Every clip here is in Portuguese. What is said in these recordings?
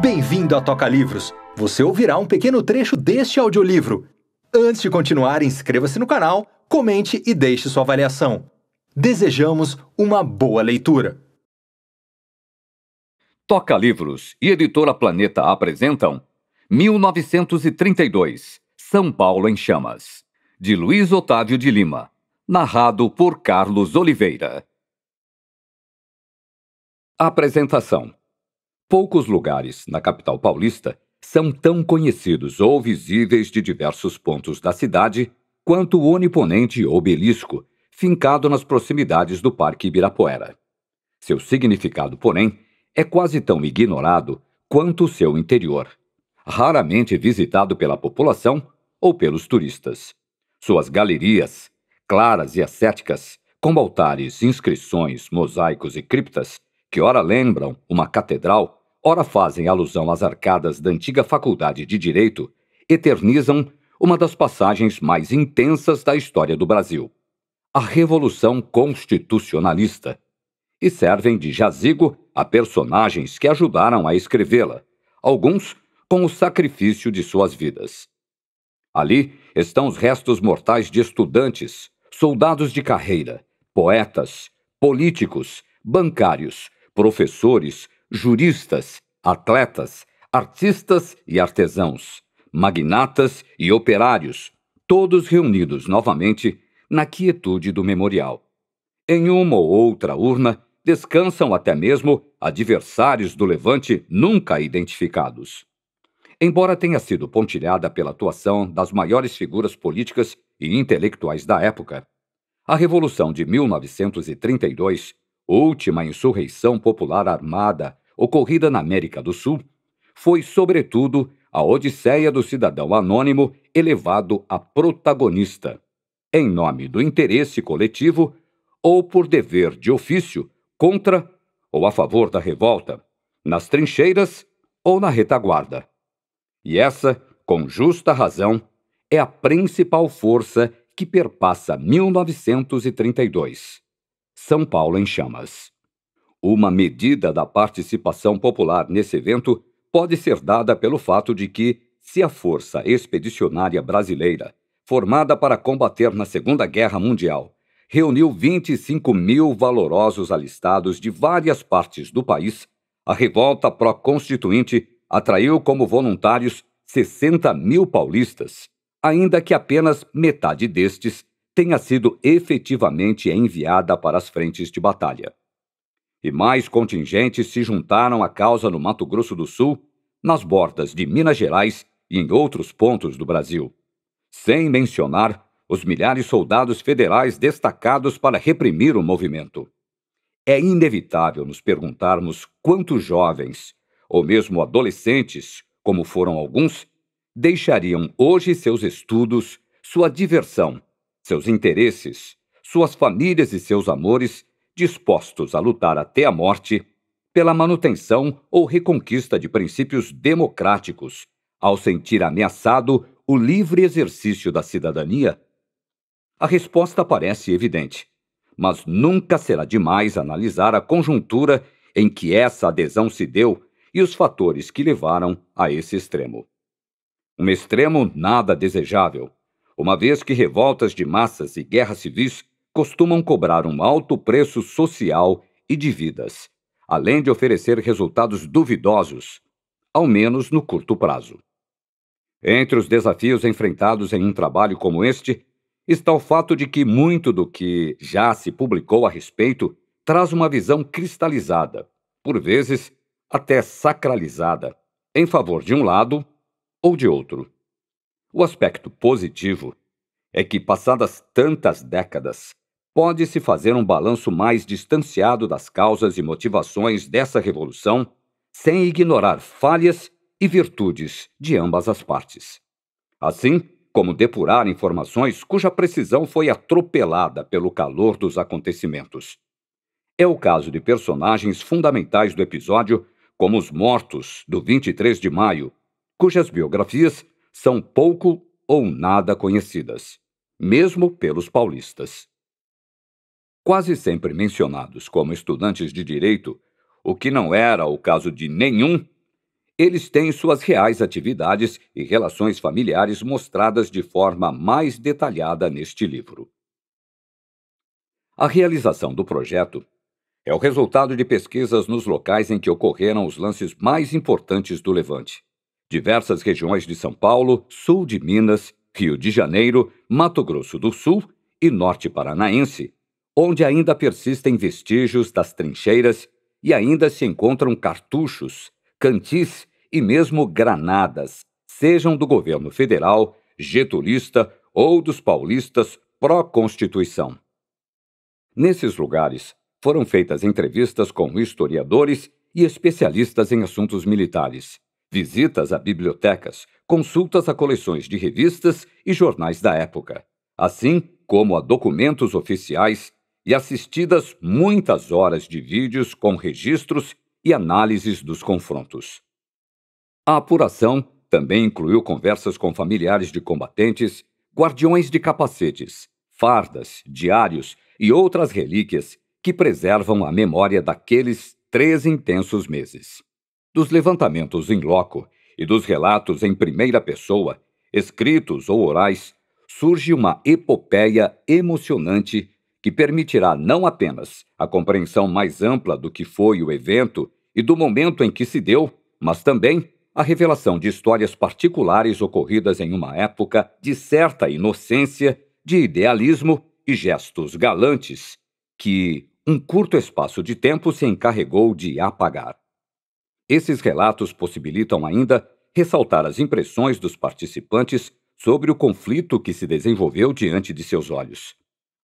Bem-vindo à Toca Livros. Você ouvirá um pequeno trecho deste audiolivro. Antes de continuar, inscreva-se no canal, comente e deixe sua avaliação. Desejamos uma boa leitura. Toca Livros e Editora Planeta apresentam 1932 São Paulo em Chamas, de Luiz Otávio de Lima, narrado por Carlos Oliveira. Apresentação Poucos lugares na capital paulista são tão conhecidos ou visíveis de diversos pontos da cidade quanto o oniponente obelisco, fincado nas proximidades do Parque Ibirapuera. Seu significado, porém, é quase tão ignorado quanto o seu interior, raramente visitado pela população ou pelos turistas. Suas galerias, claras e ascéticas, com altares, inscrições, mosaicos e criptas, que ora lembram uma catedral, ora fazem alusão às arcadas da antiga Faculdade de Direito, eternizam uma das passagens mais intensas da história do Brasil, a Revolução Constitucionalista, e servem de jazigo a personagens que ajudaram a escrevê-la, alguns com o sacrifício de suas vidas. Ali estão os restos mortais de estudantes, soldados de carreira, poetas, políticos, bancários, professores, juristas, atletas, artistas e artesãos, magnatas e operários, todos reunidos novamente na quietude do memorial. Em uma ou outra urna descansam até mesmo adversários do Levante nunca identificados. Embora tenha sido pontilhada pela atuação das maiores figuras políticas e intelectuais da época, a Revolução de 1932 última insurreição popular armada ocorrida na América do Sul, foi, sobretudo, a odisseia do cidadão anônimo elevado a protagonista, em nome do interesse coletivo ou por dever de ofício contra ou a favor da revolta, nas trincheiras ou na retaguarda. E essa, com justa razão, é a principal força que perpassa 1932 são Paulo em Chamas. Uma medida da participação popular nesse evento pode ser dada pelo fato de que, se a Força Expedicionária Brasileira, formada para combater na Segunda Guerra Mundial, reuniu 25 mil valorosos alistados de várias partes do país, a revolta pró-constituinte atraiu como voluntários 60 mil paulistas, ainda que apenas metade destes tenha sido efetivamente enviada para as frentes de batalha. E mais contingentes se juntaram à causa no Mato Grosso do Sul, nas bordas de Minas Gerais e em outros pontos do Brasil. Sem mencionar os milhares de soldados federais destacados para reprimir o movimento. É inevitável nos perguntarmos quantos jovens, ou mesmo adolescentes, como foram alguns, deixariam hoje seus estudos, sua diversão seus interesses, suas famílias e seus amores, dispostos a lutar até a morte pela manutenção ou reconquista de princípios democráticos, ao sentir ameaçado o livre exercício da cidadania? A resposta parece evidente, mas nunca será demais analisar a conjuntura em que essa adesão se deu e os fatores que levaram a esse extremo. Um extremo nada desejável, uma vez que revoltas de massas e guerras civis costumam cobrar um alto preço social e de vidas, além de oferecer resultados duvidosos, ao menos no curto prazo. Entre os desafios enfrentados em um trabalho como este, está o fato de que muito do que já se publicou a respeito traz uma visão cristalizada, por vezes até sacralizada, em favor de um lado ou de outro. O aspecto positivo é que, passadas tantas décadas, pode-se fazer um balanço mais distanciado das causas e motivações dessa revolução, sem ignorar falhas e virtudes de ambas as partes. Assim, como depurar informações cuja precisão foi atropelada pelo calor dos acontecimentos. É o caso de personagens fundamentais do episódio, como os mortos do 23 de maio, cujas biografias são pouco ou nada conhecidas, mesmo pelos paulistas. Quase sempre mencionados como estudantes de direito, o que não era o caso de nenhum, eles têm suas reais atividades e relações familiares mostradas de forma mais detalhada neste livro. A realização do projeto é o resultado de pesquisas nos locais em que ocorreram os lances mais importantes do Levante diversas regiões de São Paulo, sul de Minas, Rio de Janeiro, Mato Grosso do Sul e norte paranaense, onde ainda persistem vestígios das trincheiras e ainda se encontram cartuchos, cantis e mesmo granadas, sejam do governo federal, getulista ou dos paulistas pró-constituição. Nesses lugares, foram feitas entrevistas com historiadores e especialistas em assuntos militares visitas a bibliotecas, consultas a coleções de revistas e jornais da época, assim como a documentos oficiais e assistidas muitas horas de vídeos com registros e análises dos confrontos. A apuração também incluiu conversas com familiares de combatentes, guardiões de capacetes, fardas, diários e outras relíquias que preservam a memória daqueles três intensos meses. Dos levantamentos em loco e dos relatos em primeira pessoa, escritos ou orais, surge uma epopeia emocionante que permitirá não apenas a compreensão mais ampla do que foi o evento e do momento em que se deu, mas também a revelação de histórias particulares ocorridas em uma época de certa inocência, de idealismo e gestos galantes, que um curto espaço de tempo se encarregou de apagar. Esses relatos possibilitam ainda ressaltar as impressões dos participantes sobre o conflito que se desenvolveu diante de seus olhos.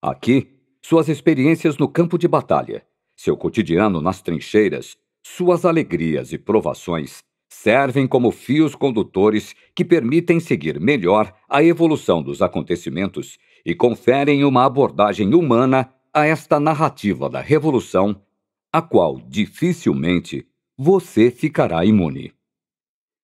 Aqui, suas experiências no campo de batalha, seu cotidiano nas trincheiras, suas alegrias e provações servem como fios condutores que permitem seguir melhor a evolução dos acontecimentos e conferem uma abordagem humana a esta narrativa da revolução, a qual dificilmente você ficará imune.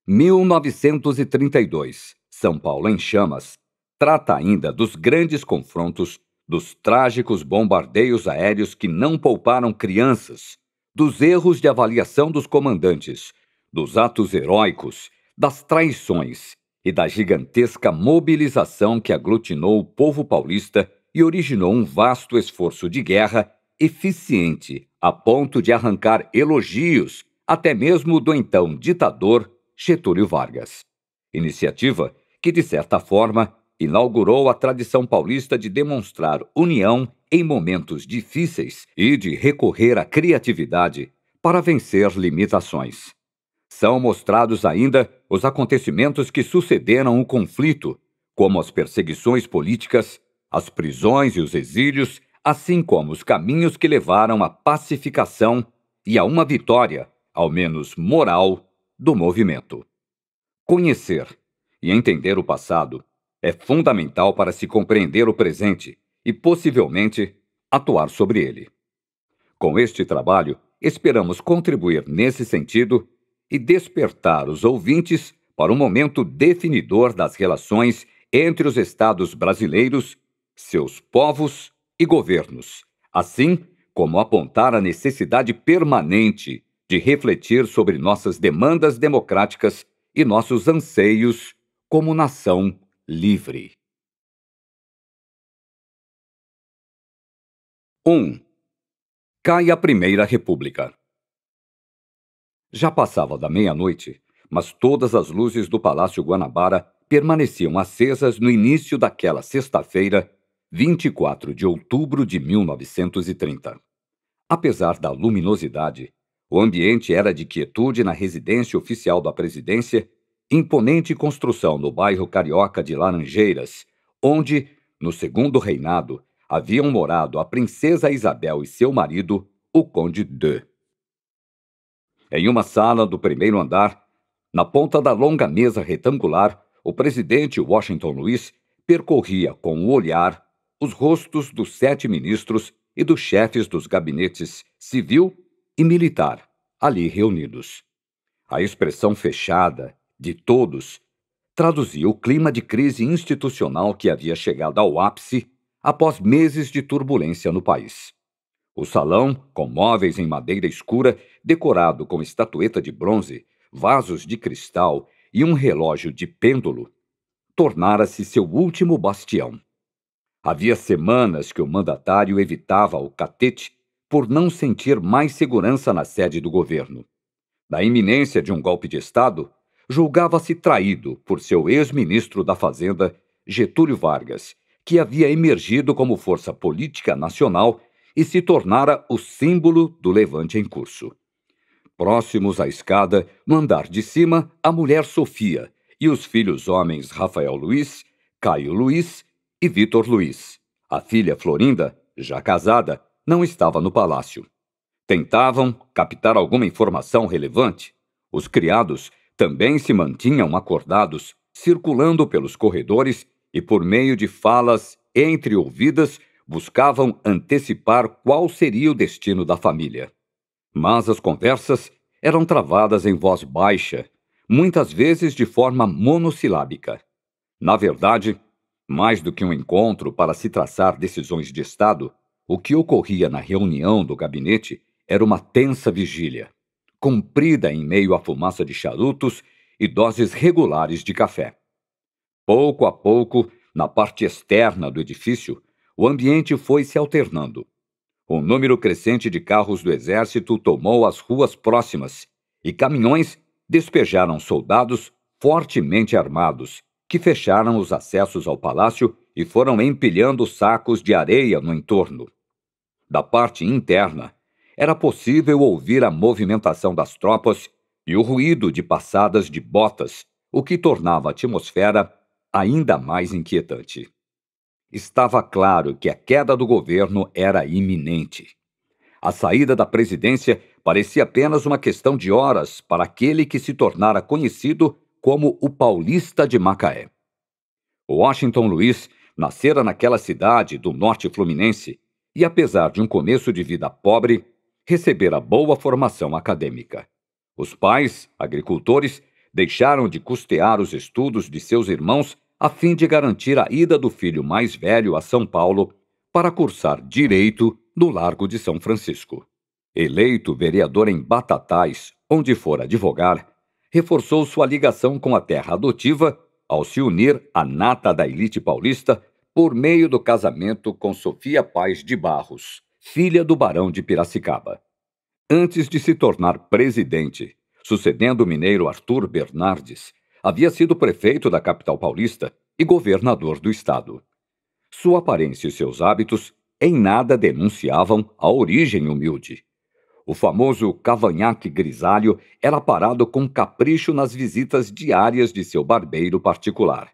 1932. São Paulo em chamas. Trata ainda dos grandes confrontos, dos trágicos bombardeios aéreos que não pouparam crianças, dos erros de avaliação dos comandantes, dos atos heróicos, das traições e da gigantesca mobilização que aglutinou o povo paulista e originou um vasto esforço de guerra eficiente, a ponto de arrancar elogios até mesmo do então ditador Getúlio Vargas. Iniciativa que, de certa forma, inaugurou a tradição paulista de demonstrar união em momentos difíceis e de recorrer à criatividade para vencer limitações. São mostrados ainda os acontecimentos que sucederam o conflito, como as perseguições políticas, as prisões e os exílios, assim como os caminhos que levaram à pacificação e a uma vitória ao menos moral, do movimento. Conhecer e entender o passado é fundamental para se compreender o presente e, possivelmente, atuar sobre ele. Com este trabalho, esperamos contribuir nesse sentido e despertar os ouvintes para um momento definidor das relações entre os estados brasileiros, seus povos e governos, assim como apontar a necessidade permanente de refletir sobre nossas demandas democráticas e nossos anseios como nação livre. 1. Cai a Primeira República. Já passava da meia-noite, mas todas as luzes do Palácio Guanabara permaneciam acesas no início daquela sexta-feira, 24 de outubro de 1930. Apesar da luminosidade, o ambiente era de quietude na residência oficial da presidência, imponente construção no bairro carioca de Laranjeiras, onde, no segundo reinado, haviam morado a princesa Isabel e seu marido, o conde de. Em uma sala do primeiro andar, na ponta da longa mesa retangular, o presidente Washington Luiz percorria com o olhar os rostos dos sete ministros e dos chefes dos gabinetes civil, e militar, ali reunidos. A expressão fechada de todos traduzia o clima de crise institucional que havia chegado ao ápice após meses de turbulência no país. O salão, com móveis em madeira escura, decorado com estatueta de bronze, vasos de cristal e um relógio de pêndulo, tornara-se seu último bastião. Havia semanas que o mandatário evitava o catete por não sentir mais segurança na sede do governo. Da iminência de um golpe de Estado, julgava-se traído por seu ex-ministro da Fazenda, Getúlio Vargas, que havia emergido como força política nacional e se tornara o símbolo do levante em curso. Próximos à escada, no andar de cima, a mulher Sofia e os filhos homens Rafael Luiz, Caio Luiz e Vitor Luiz. A filha Florinda, já casada, não estava no palácio. Tentavam captar alguma informação relevante. Os criados também se mantinham acordados, circulando pelos corredores e, por meio de falas entre ouvidas, buscavam antecipar qual seria o destino da família. Mas as conversas eram travadas em voz baixa, muitas vezes de forma monossilábica. Na verdade, mais do que um encontro para se traçar decisões de Estado, o que ocorria na reunião do gabinete era uma tensa vigília, comprida em meio à fumaça de charutos e doses regulares de café. Pouco a pouco, na parte externa do edifício, o ambiente foi se alternando. Um número crescente de carros do exército tomou as ruas próximas e caminhões despejaram soldados fortemente armados, que fecharam os acessos ao palácio e foram empilhando sacos de areia no entorno da parte interna, era possível ouvir a movimentação das tropas e o ruído de passadas de botas, o que tornava a atmosfera ainda mais inquietante. Estava claro que a queda do governo era iminente. A saída da presidência parecia apenas uma questão de horas para aquele que se tornara conhecido como o Paulista de Macaé. Washington Luiz nascera naquela cidade do norte fluminense e, apesar de um começo de vida pobre, recebera boa formação acadêmica. Os pais, agricultores, deixaram de custear os estudos de seus irmãos a fim de garantir a ida do filho mais velho a São Paulo para cursar direito no Largo de São Francisco. Eleito vereador em Batatais, onde fora advogar, reforçou sua ligação com a terra adotiva ao se unir à nata da elite paulista por meio do casamento com Sofia Paz de Barros, filha do Barão de Piracicaba. Antes de se tornar presidente, sucedendo o mineiro Arthur Bernardes, havia sido prefeito da capital paulista e governador do estado. Sua aparência e seus hábitos em nada denunciavam a origem humilde. O famoso cavanhaque grisalho era parado com capricho nas visitas diárias de seu barbeiro particular.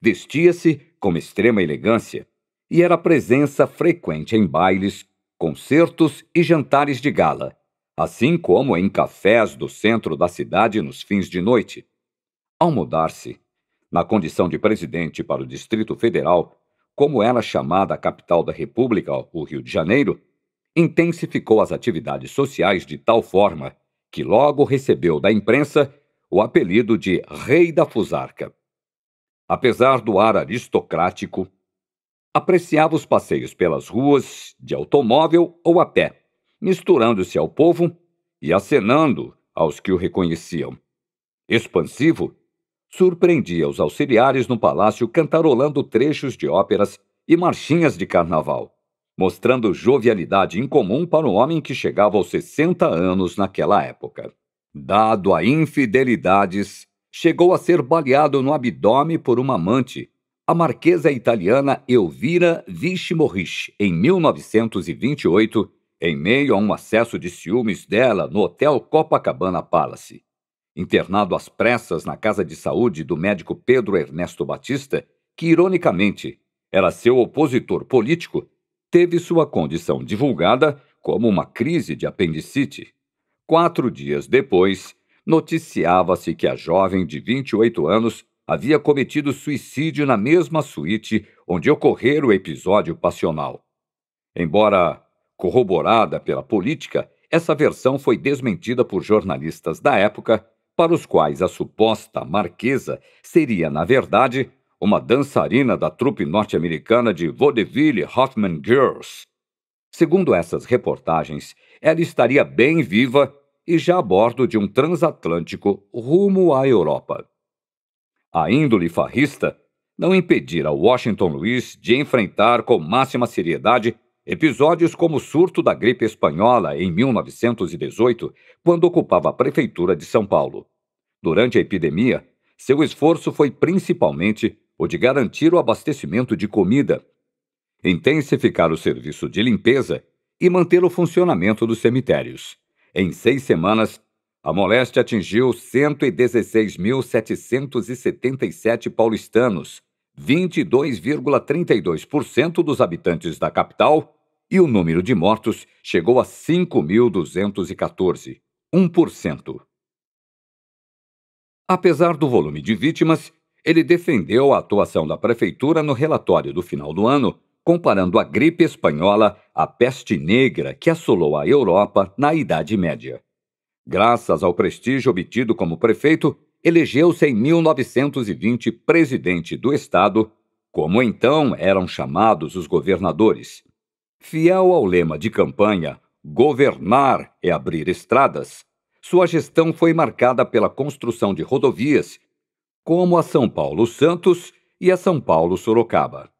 Vestia-se com extrema elegância e era presença frequente em bailes, concertos e jantares de gala, assim como em cafés do centro da cidade nos fins de noite. Ao mudar-se, na condição de presidente para o Distrito Federal, como era chamada a capital da República, o Rio de Janeiro, intensificou as atividades sociais de tal forma que logo recebeu da imprensa o apelido de Rei da Fusarca. Apesar do ar aristocrático, apreciava os passeios pelas ruas, de automóvel ou a pé, misturando-se ao povo e acenando aos que o reconheciam. Expansivo, surpreendia os auxiliares no palácio cantarolando trechos de óperas e marchinhas de carnaval, mostrando jovialidade incomum para um homem que chegava aos 60 anos naquela época. Dado a infidelidades, chegou a ser baleado no abdômen por uma amante, a marquesa italiana Elvira Vicimorris, em 1928, em meio a um acesso de ciúmes dela no Hotel Copacabana Palace. Internado às pressas na casa de saúde do médico Pedro Ernesto Batista, que ironicamente era seu opositor político, teve sua condição divulgada como uma crise de apendicite. Quatro dias depois, noticiava-se que a jovem de 28 anos havia cometido suicídio na mesma suíte onde ocorrera o episódio passional. Embora corroborada pela política, essa versão foi desmentida por jornalistas da época, para os quais a suposta marquesa seria, na verdade, uma dançarina da trupe norte-americana de Vaudeville Hoffman Girls. Segundo essas reportagens, ela estaria bem viva e já a bordo de um transatlântico rumo à Europa. A índole farrista não impedira Washington Luiz de enfrentar com máxima seriedade episódios como o surto da gripe espanhola em 1918, quando ocupava a prefeitura de São Paulo. Durante a epidemia, seu esforço foi principalmente o de garantir o abastecimento de comida, intensificar o serviço de limpeza e manter o funcionamento dos cemitérios. Em seis semanas, a moléstia atingiu 116.777 paulistanos, 22,32% dos habitantes da capital, e o número de mortos chegou a 5.214, 1%. Apesar do volume de vítimas, ele defendeu a atuação da prefeitura no relatório do final do ano, comparando a gripe espanhola à peste negra que assolou a Europa na Idade Média. Graças ao prestígio obtido como prefeito, elegeu-se em 1920 presidente do Estado, como então eram chamados os governadores. Fiel ao lema de campanha Governar é abrir estradas, sua gestão foi marcada pela construção de rodovias, como a São Paulo-Santos e a São Paulo-Sorocaba.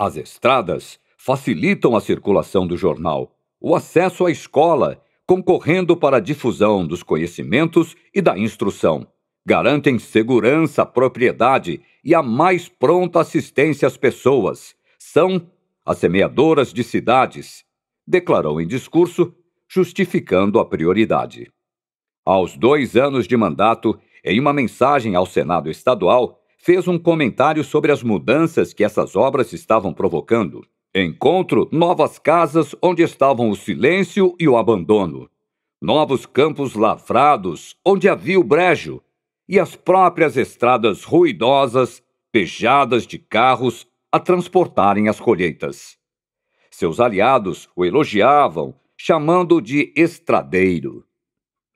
As estradas facilitam a circulação do jornal, o acesso à escola, concorrendo para a difusão dos conhecimentos e da instrução. Garantem segurança, propriedade e a mais pronta assistência às pessoas. São as semeadoras de cidades, declarou em discurso, justificando a prioridade. Aos dois anos de mandato, em uma mensagem ao Senado Estadual, fez um comentário sobre as mudanças que essas obras estavam provocando. Encontro novas casas onde estavam o silêncio e o abandono, novos campos lavrados onde havia o brejo, e as próprias estradas ruidosas, pejadas de carros, a transportarem as colheitas. Seus aliados o elogiavam, chamando de estradeiro.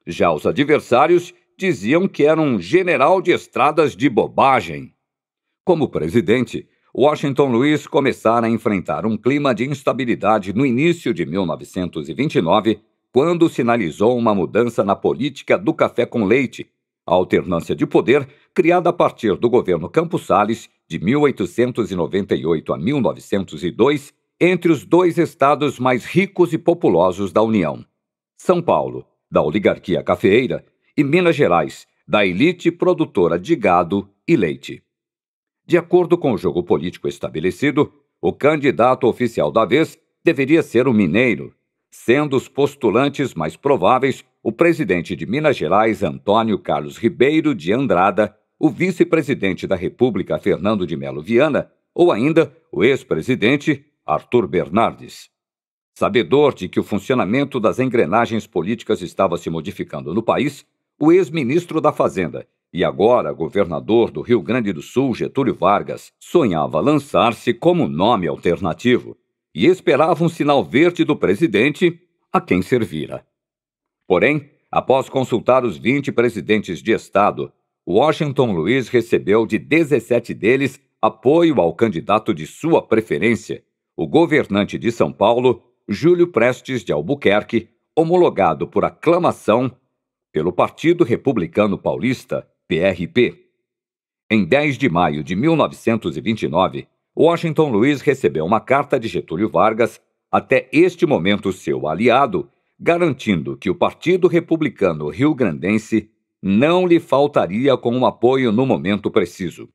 Já os adversários diziam que era um general de estradas de bobagem. Como presidente, Washington Luiz começara a enfrentar um clima de instabilidade no início de 1929, quando sinalizou uma mudança na política do café com leite, a alternância de poder criada a partir do governo Campos Salles de 1898 a 1902 entre os dois estados mais ricos e populosos da União. São Paulo, da oligarquia cafeeira, e Minas Gerais, da elite produtora de gado e leite. De acordo com o jogo político estabelecido, o candidato oficial da vez deveria ser o mineiro, sendo os postulantes mais prováveis o presidente de Minas Gerais, Antônio Carlos Ribeiro de Andrada, o vice-presidente da República, Fernando de Melo Viana, ou ainda o ex-presidente Arthur Bernardes. Sabedor de que o funcionamento das engrenagens políticas estava se modificando no país, o ex-ministro da Fazenda e agora governador do Rio Grande do Sul, Getúlio Vargas, sonhava lançar-se como nome alternativo e esperava um sinal verde do presidente a quem servira. Porém, após consultar os 20 presidentes de Estado, Washington Luiz recebeu de 17 deles apoio ao candidato de sua preferência, o governante de São Paulo, Júlio Prestes de Albuquerque, homologado por aclamação pelo Partido Republicano Paulista, PRP. Em 10 de maio de 1929, Washington Luiz recebeu uma carta de Getúlio Vargas, até este momento seu aliado, garantindo que o Partido Republicano Rio-Grandense não lhe faltaria com o apoio no momento preciso.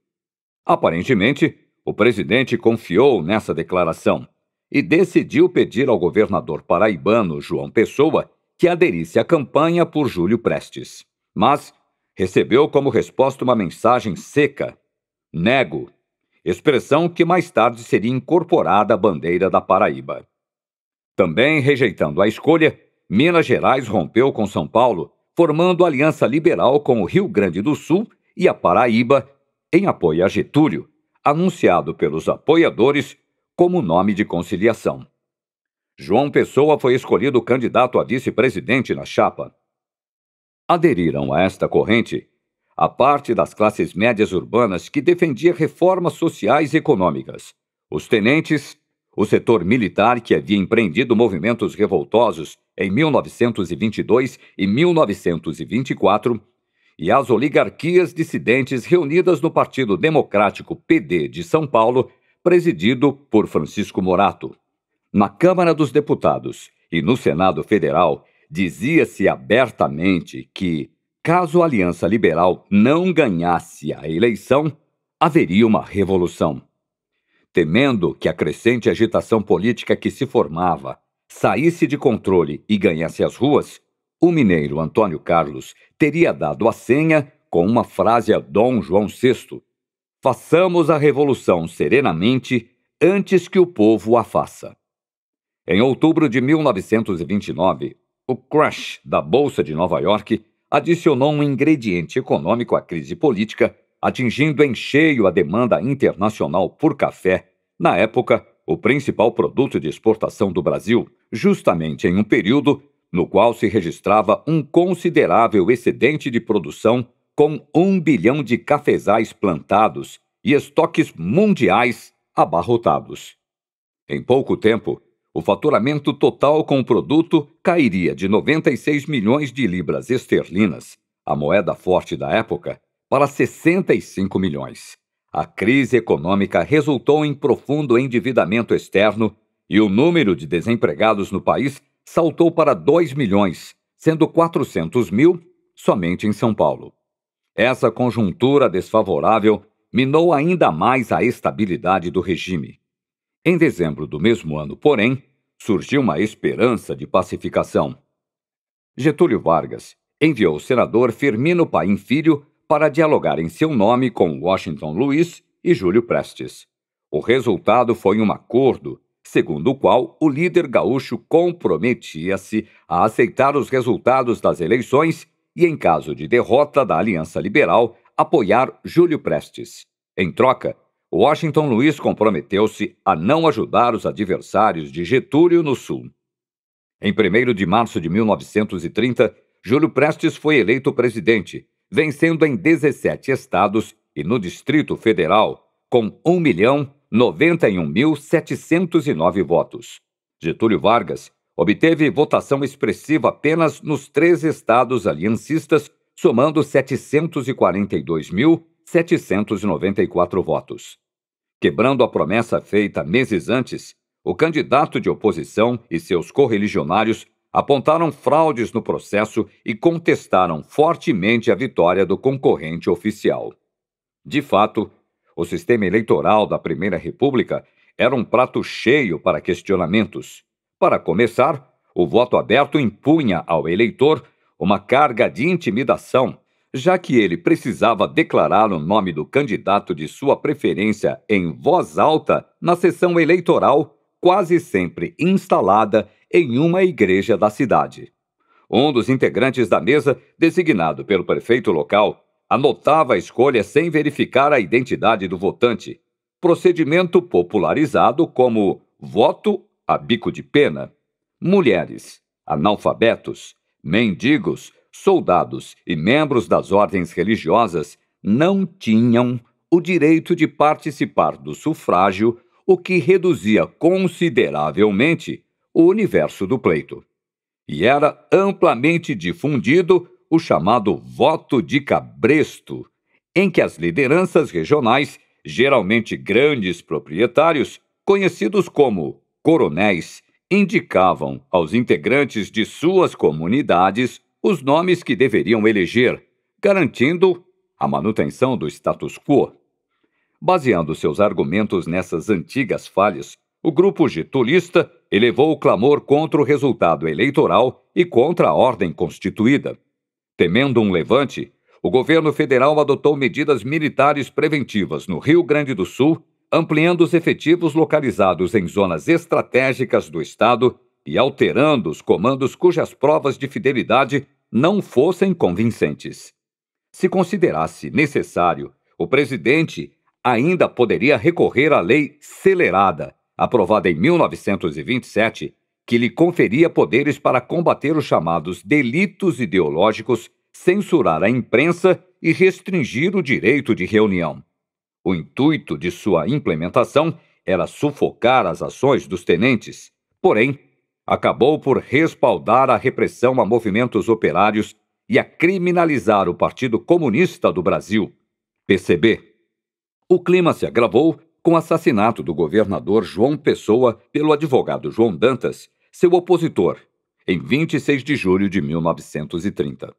Aparentemente, o presidente confiou nessa declaração e decidiu pedir ao governador paraibano João Pessoa que aderisse à campanha por Júlio Prestes. Mas recebeu como resposta uma mensagem seca: nego, expressão que mais tarde seria incorporada à bandeira da Paraíba. Também rejeitando a escolha, Minas Gerais rompeu com São Paulo, formando aliança liberal com o Rio Grande do Sul e a Paraíba em apoio a Getúlio, anunciado pelos apoiadores como nome de conciliação. João Pessoa foi escolhido candidato a vice-presidente na chapa. Aderiram a esta corrente a parte das classes médias urbanas que defendia reformas sociais e econômicas, os tenentes, o setor militar que havia empreendido movimentos revoltosos em 1922 e 1924, e as oligarquias dissidentes reunidas no Partido Democrático PD de São Paulo, presidido por Francisco Morato. Na Câmara dos Deputados e no Senado Federal, dizia-se abertamente que, caso a Aliança Liberal não ganhasse a eleição, haveria uma revolução. Temendo que a crescente agitação política que se formava saísse de controle e ganhasse as ruas, o mineiro Antônio Carlos teria dado a senha com uma frase a Dom João VI: Façamos a revolução serenamente antes que o povo a faça. Em outubro de 1929, o crash da Bolsa de Nova York adicionou um ingrediente econômico à crise política, atingindo em cheio a demanda internacional por café, na época, o principal produto de exportação do Brasil, justamente em um período no qual se registrava um considerável excedente de produção, com um bilhão de cafezais plantados e estoques mundiais abarrotados. Em pouco tempo, o faturamento total com o produto cairia de 96 milhões de libras esterlinas, a moeda forte da época, para 65 milhões. A crise econômica resultou em profundo endividamento externo e o número de desempregados no país saltou para 2 milhões, sendo 400 mil somente em São Paulo. Essa conjuntura desfavorável minou ainda mais a estabilidade do regime. Em dezembro do mesmo ano, porém, surgiu uma esperança de pacificação. Getúlio Vargas enviou o senador Firmino Paim Filho para dialogar em seu nome com Washington Luiz e Júlio Prestes. O resultado foi um acordo, segundo o qual o líder gaúcho comprometia-se a aceitar os resultados das eleições e, em caso de derrota da Aliança Liberal, apoiar Júlio Prestes. Em troca, Washington Luiz comprometeu-se a não ajudar os adversários de Getúlio no Sul. Em 1 de março de 1930, Júlio Prestes foi eleito presidente, vencendo em 17 estados e no Distrito Federal, com 1.091.709 milhão votos. Getúlio Vargas obteve votação expressiva apenas nos três estados aliancistas, somando 742 mil 794 votos. Quebrando a promessa feita meses antes, o candidato de oposição e seus correligionários apontaram fraudes no processo e contestaram fortemente a vitória do concorrente oficial. De fato, o sistema eleitoral da Primeira República era um prato cheio para questionamentos. Para começar, o voto aberto impunha ao eleitor uma carga de intimidação já que ele precisava declarar o nome do candidato de sua preferência em voz alta na sessão eleitoral, quase sempre instalada em uma igreja da cidade. Um dos integrantes da mesa, designado pelo prefeito local, anotava a escolha sem verificar a identidade do votante, procedimento popularizado como voto a bico de pena. Mulheres, analfabetos, mendigos soldados e membros das ordens religiosas não tinham o direito de participar do sufrágio, o que reduzia consideravelmente o universo do pleito. E era amplamente difundido o chamado voto de cabresto, em que as lideranças regionais, geralmente grandes proprietários, conhecidos como coronéis, indicavam aos integrantes de suas comunidades os nomes que deveriam eleger, garantindo a manutenção do status quo. Baseando seus argumentos nessas antigas falhas, o grupo getulista elevou o clamor contra o resultado eleitoral e contra a ordem constituída. Temendo um levante, o governo federal adotou medidas militares preventivas no Rio Grande do Sul, ampliando os efetivos localizados em zonas estratégicas do estado e alterando os comandos cujas provas de fidelidade não fossem convincentes. Se considerasse necessário, o presidente ainda poderia recorrer à lei celerada, aprovada em 1927, que lhe conferia poderes para combater os chamados delitos ideológicos, censurar a imprensa e restringir o direito de reunião. O intuito de sua implementação era sufocar as ações dos tenentes. Porém, acabou por respaldar a repressão a movimentos operários e a criminalizar o Partido Comunista do Brasil, PCB. O clima se agravou com o assassinato do governador João Pessoa pelo advogado João Dantas, seu opositor, em 26 de julho de 1930.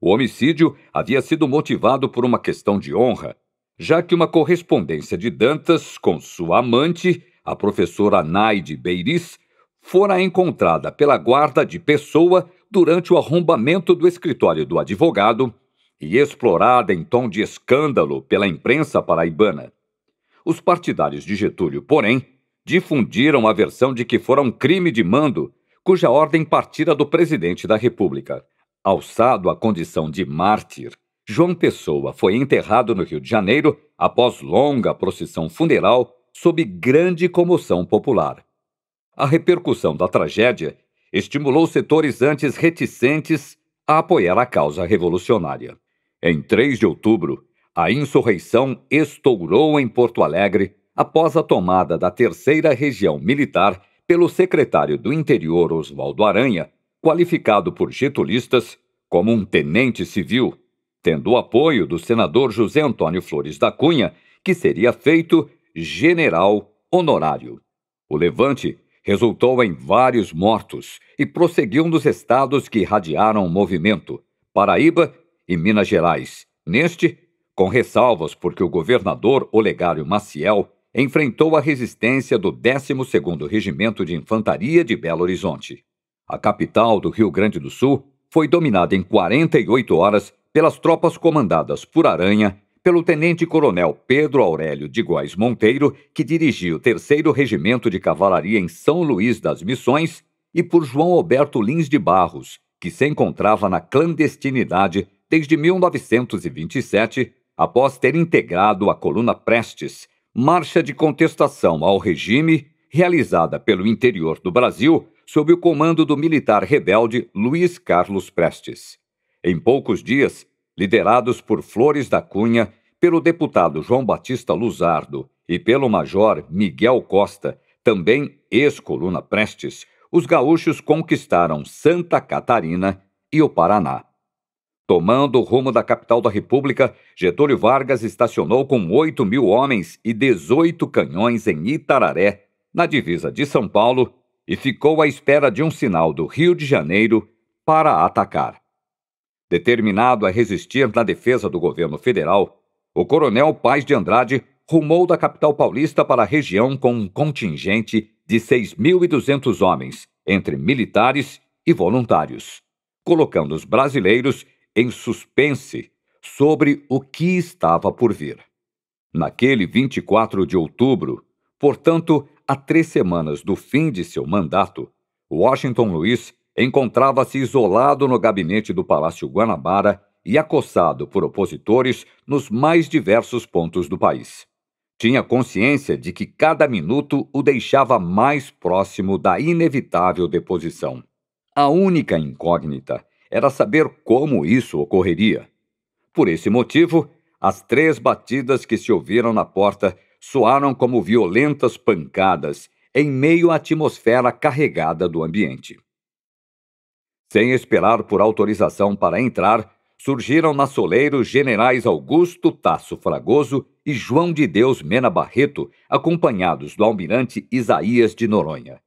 O homicídio havia sido motivado por uma questão de honra, já que uma correspondência de Dantas com sua amante, a professora Naide Beiris, fora encontrada pela guarda de pessoa durante o arrombamento do escritório do advogado e explorada em tom de escândalo pela imprensa paraibana. Os partidários de Getúlio, porém, difundiram a versão de que fora um crime de mando, cuja ordem partira do presidente da República. Alçado à condição de mártir, João Pessoa foi enterrado no Rio de Janeiro após longa procissão funeral sob grande comoção popular. A repercussão da tragédia estimulou setores antes reticentes a apoiar a causa revolucionária. Em 3 de outubro, a insurreição estourou em Porto Alegre após a tomada da terceira região militar pelo secretário do Interior Oswaldo Aranha, qualificado por getulistas como um tenente civil, tendo o apoio do senador José Antônio Flores da Cunha, que seria feito general honorário. O levante resultou em vários mortos e prosseguiu nos estados que irradiaram o movimento, Paraíba e Minas Gerais. Neste, com ressalvas porque o governador Olegário Maciel enfrentou a resistência do 12º Regimento de Infantaria de Belo Horizonte. A capital do Rio Grande do Sul foi dominada em 48 horas pelas tropas comandadas por Aranha pelo tenente-coronel Pedro Aurélio de Góes Monteiro, que dirigia o 3 Regimento de Cavalaria em São Luís das Missões, e por João Alberto Lins de Barros, que se encontrava na clandestinidade desde 1927, após ter integrado a coluna Prestes, marcha de contestação ao regime realizada pelo interior do Brasil sob o comando do militar rebelde Luiz Carlos Prestes. Em poucos dias, liderados por Flores da Cunha, pelo deputado João Batista Luzardo e pelo major Miguel Costa, também ex-coluna Prestes, os gaúchos conquistaram Santa Catarina e o Paraná. Tomando o rumo da capital da República, Getúlio Vargas estacionou com 8 mil homens e 18 canhões em Itararé, na divisa de São Paulo, e ficou à espera de um sinal do Rio de Janeiro para atacar. Determinado a resistir na defesa do governo federal, o coronel Paz de Andrade rumou da capital paulista para a região com um contingente de 6.200 homens, entre militares e voluntários, colocando os brasileiros em suspense sobre o que estava por vir. Naquele 24 de outubro, portanto, há três semanas do fim de seu mandato, Washington Luiz encontrava-se isolado no gabinete do Palácio Guanabara e acossado por opositores nos mais diversos pontos do país. Tinha consciência de que cada minuto o deixava mais próximo da inevitável deposição. A única incógnita era saber como isso ocorreria. Por esse motivo, as três batidas que se ouviram na porta soaram como violentas pancadas em meio à atmosfera carregada do ambiente. Sem esperar por autorização para entrar, surgiram na Soleira os generais Augusto Tasso Fragoso e João de Deus Mena Barreto, acompanhados do almirante Isaías de Noronha.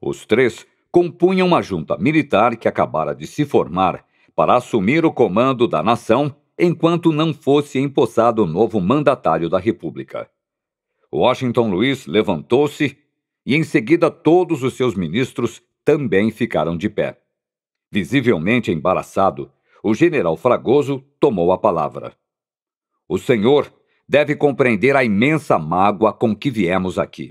Os três compunham uma junta militar que acabara de se formar para assumir o comando da nação enquanto não fosse empossado o novo mandatário da República. Washington Luiz levantou-se e, em seguida, todos os seus ministros também ficaram de pé. Visivelmente embaraçado, o general Fragoso tomou a palavra. O senhor deve compreender a imensa mágoa com que viemos aqui.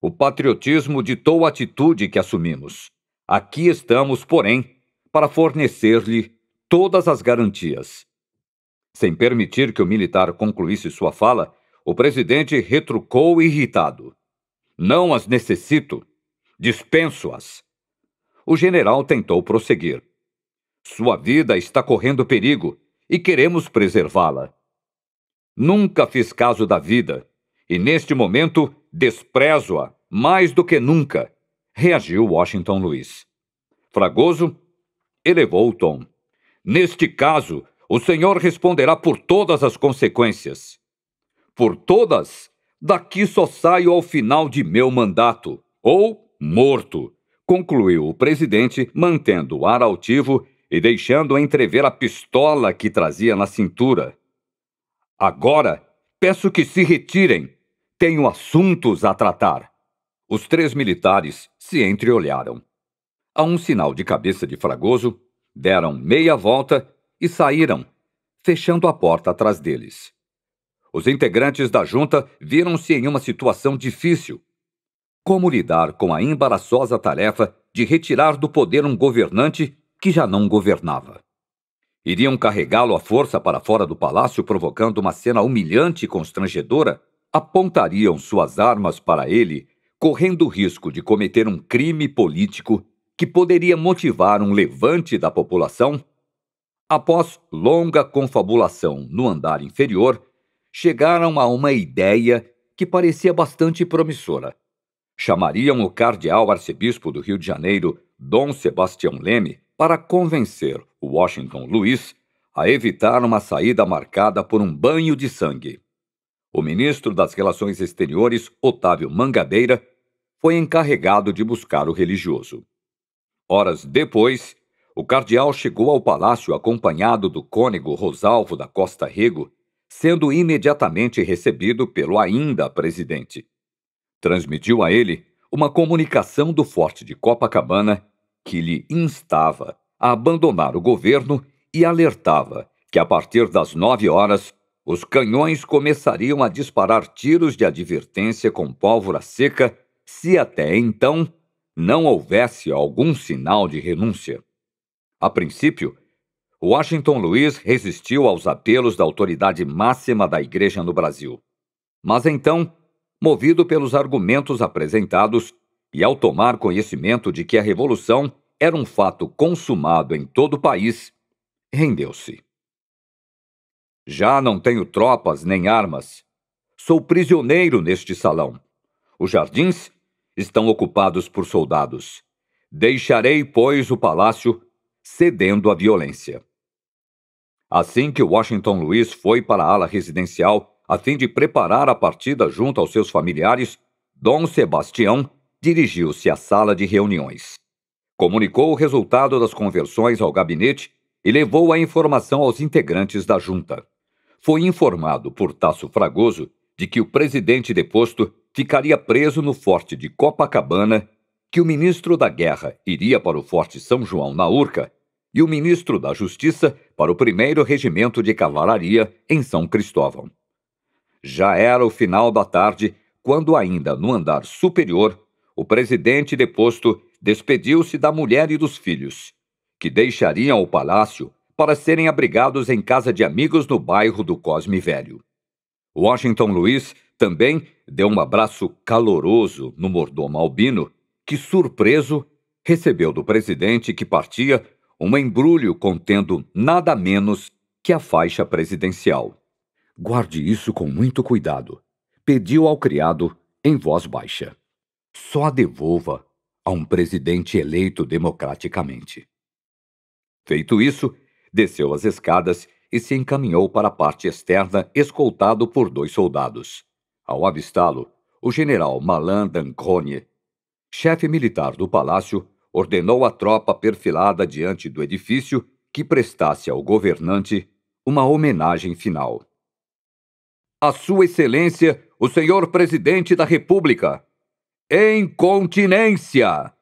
O patriotismo ditou a atitude que assumimos. Aqui estamos, porém, para fornecer-lhe todas as garantias. Sem permitir que o militar concluísse sua fala, o presidente retrucou irritado. Não as necessito. Dispenso-as. O general tentou prosseguir. Sua vida está correndo perigo e queremos preservá-la. Nunca fiz caso da vida e, neste momento, desprezo-a mais do que nunca, reagiu Washington Luiz. Fragoso elevou o tom. Neste caso, o senhor responderá por todas as consequências. Por todas? Daqui só saio ao final de meu mandato, ou morto, concluiu o presidente, mantendo o ar altivo e deixando entrever a pistola que trazia na cintura. Agora peço que se retirem. Tenho assuntos a tratar. Os três militares se entreolharam. A um sinal de cabeça de Fragoso, deram meia volta e saíram, fechando a porta atrás deles. Os integrantes da junta viram-se em uma situação difícil. Como lidar com a embaraçosa tarefa de retirar do poder um governante que já não governava. Iriam carregá-lo à força para fora do palácio, provocando uma cena humilhante e constrangedora, apontariam suas armas para ele, correndo o risco de cometer um crime político que poderia motivar um levante da população? Após longa confabulação no andar inferior, chegaram a uma ideia que parecia bastante promissora. Chamariam o cardeal arcebispo do Rio de Janeiro, Dom Sebastião Leme, para convencer Washington Luiz a evitar uma saída marcada por um banho de sangue. O ministro das Relações Exteriores, Otávio Mangabeira, foi encarregado de buscar o religioso. Horas depois, o cardeal chegou ao palácio acompanhado do cônego Rosalvo da Costa Rego, sendo imediatamente recebido pelo ainda presidente. Transmitiu a ele uma comunicação do Forte de Copacabana que lhe instava a abandonar o governo e alertava que, a partir das nove horas, os canhões começariam a disparar tiros de advertência com pólvora seca se até então não houvesse algum sinal de renúncia. A princípio, Washington Luiz resistiu aos apelos da autoridade máxima da Igreja no Brasil. Mas então, movido pelos argumentos apresentados, e ao tomar conhecimento de que a Revolução era um fato consumado em todo o país, rendeu-se. Já não tenho tropas nem armas. Sou prisioneiro neste salão. Os jardins estão ocupados por soldados. Deixarei, pois, o palácio, cedendo à violência. Assim que Washington Luiz foi para a ala residencial, a fim de preparar a partida junto aos seus familiares, Dom Sebastião dirigiu-se à sala de reuniões. Comunicou o resultado das conversões ao gabinete e levou a informação aos integrantes da junta. Foi informado por Tasso Fragoso de que o presidente deposto ficaria preso no forte de Copacabana, que o ministro da Guerra iria para o forte São João na Urca e o ministro da Justiça para o primeiro regimento de cavalaria em São Cristóvão. Já era o final da tarde quando ainda no andar superior o presidente deposto despediu-se da mulher e dos filhos, que deixariam o palácio para serem abrigados em casa de amigos no bairro do Cosme Velho. Washington Luiz também deu um abraço caloroso no mordomo albino, que, surpreso, recebeu do presidente que partia um embrulho contendo nada menos que a faixa presidencial. Guarde isso com muito cuidado, pediu ao criado em voz baixa só devolva a um presidente eleito democraticamente. Feito isso, desceu as escadas e se encaminhou para a parte externa, escoltado por dois soldados. Ao avistá-lo, o general Malan Dancone, chefe militar do palácio, ordenou à tropa perfilada diante do edifício que prestasse ao governante uma homenagem final. A Sua Excelência, o Senhor Presidente da República! Incontinência!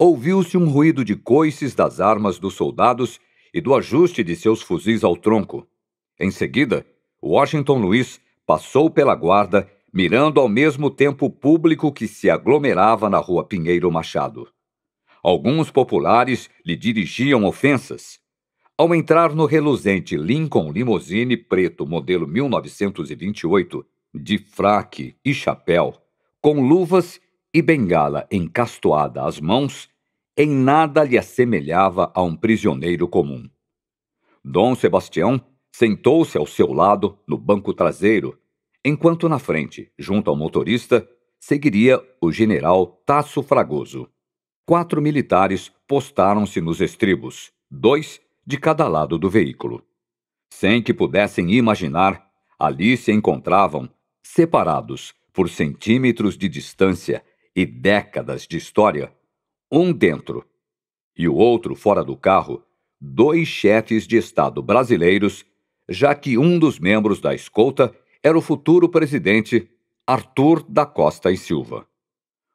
Ouviu-se um ruído de coices das armas dos soldados e do ajuste de seus fuzis ao tronco. Em seguida, Washington Luiz passou pela guarda, mirando ao mesmo tempo o público que se aglomerava na rua Pinheiro Machado. Alguns populares lhe dirigiam ofensas. Ao entrar no reluzente Lincoln Limousine preto modelo 1928, de fraque e chapéu, com luvas e bengala encastoada às mãos, em nada lhe assemelhava a um prisioneiro comum. Dom Sebastião sentou-se ao seu lado no banco traseiro, enquanto na frente, junto ao motorista, seguiria o general Tasso Fragoso. Quatro militares postaram-se nos estribos, dois de cada lado do veículo. Sem que pudessem imaginar, ali se encontravam, separados por centímetros de distância e décadas de história, um dentro e o outro fora do carro, dois chefes de Estado brasileiros, já que um dos membros da escolta era o futuro presidente Arthur da Costa e Silva.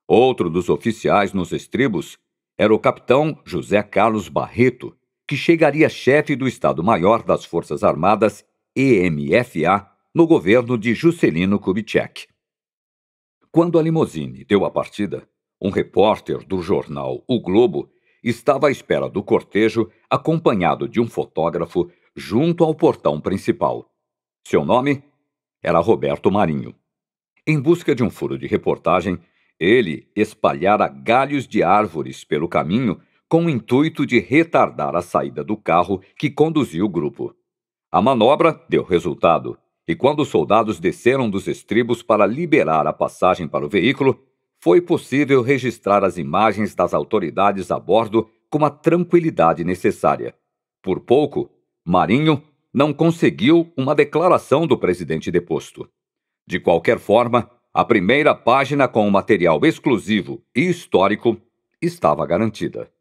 Outro dos oficiais nos estribos era o capitão José Carlos Barreto, que chegaria chefe do Estado-Maior das Forças Armadas, EMFA, no governo de Juscelino Kubitschek. Quando a limusine deu a partida, um repórter do jornal O Globo estava à espera do cortejo, acompanhado de um fotógrafo, junto ao portão principal. Seu nome era Roberto Marinho. Em busca de um furo de reportagem, ele espalhara galhos de árvores pelo caminho com o intuito de retardar a saída do carro que conduzia o grupo. A manobra deu resultado e quando os soldados desceram dos estribos para liberar a passagem para o veículo, foi possível registrar as imagens das autoridades a bordo com a tranquilidade necessária. Por pouco, Marinho não conseguiu uma declaração do presidente deposto. De qualquer forma, a primeira página com o material exclusivo e histórico estava garantida.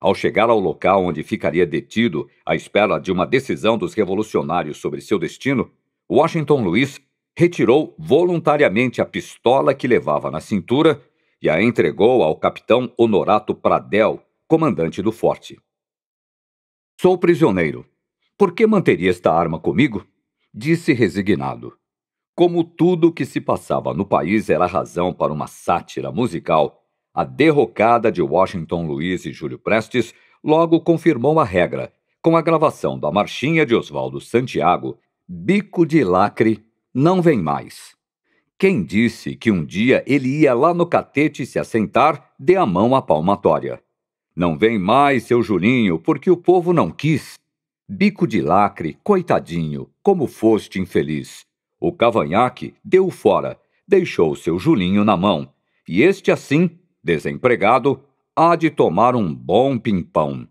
Ao chegar ao local onde ficaria detido à espera de uma decisão dos revolucionários sobre seu destino, Washington Luiz retirou voluntariamente a pistola que levava na cintura e a entregou ao capitão Honorato Pradel, comandante do forte. Sou prisioneiro. Por que manteria esta arma comigo? Disse resignado. Como tudo o que se passava no país era razão para uma sátira musical, a derrocada de Washington Luiz e Júlio Prestes logo confirmou a regra, com a gravação da Marchinha de Oswaldo Santiago, Bico de lacre não vem mais. Quem disse que um dia ele ia lá no catete se assentar, dê a mão à palmatória. Não vem mais, seu Julinho, porque o povo não quis. Bico de lacre, coitadinho, como foste infeliz. O cavanhaque deu fora, deixou seu Julinho na mão, e este assim, desempregado, há de tomar um bom pimpão.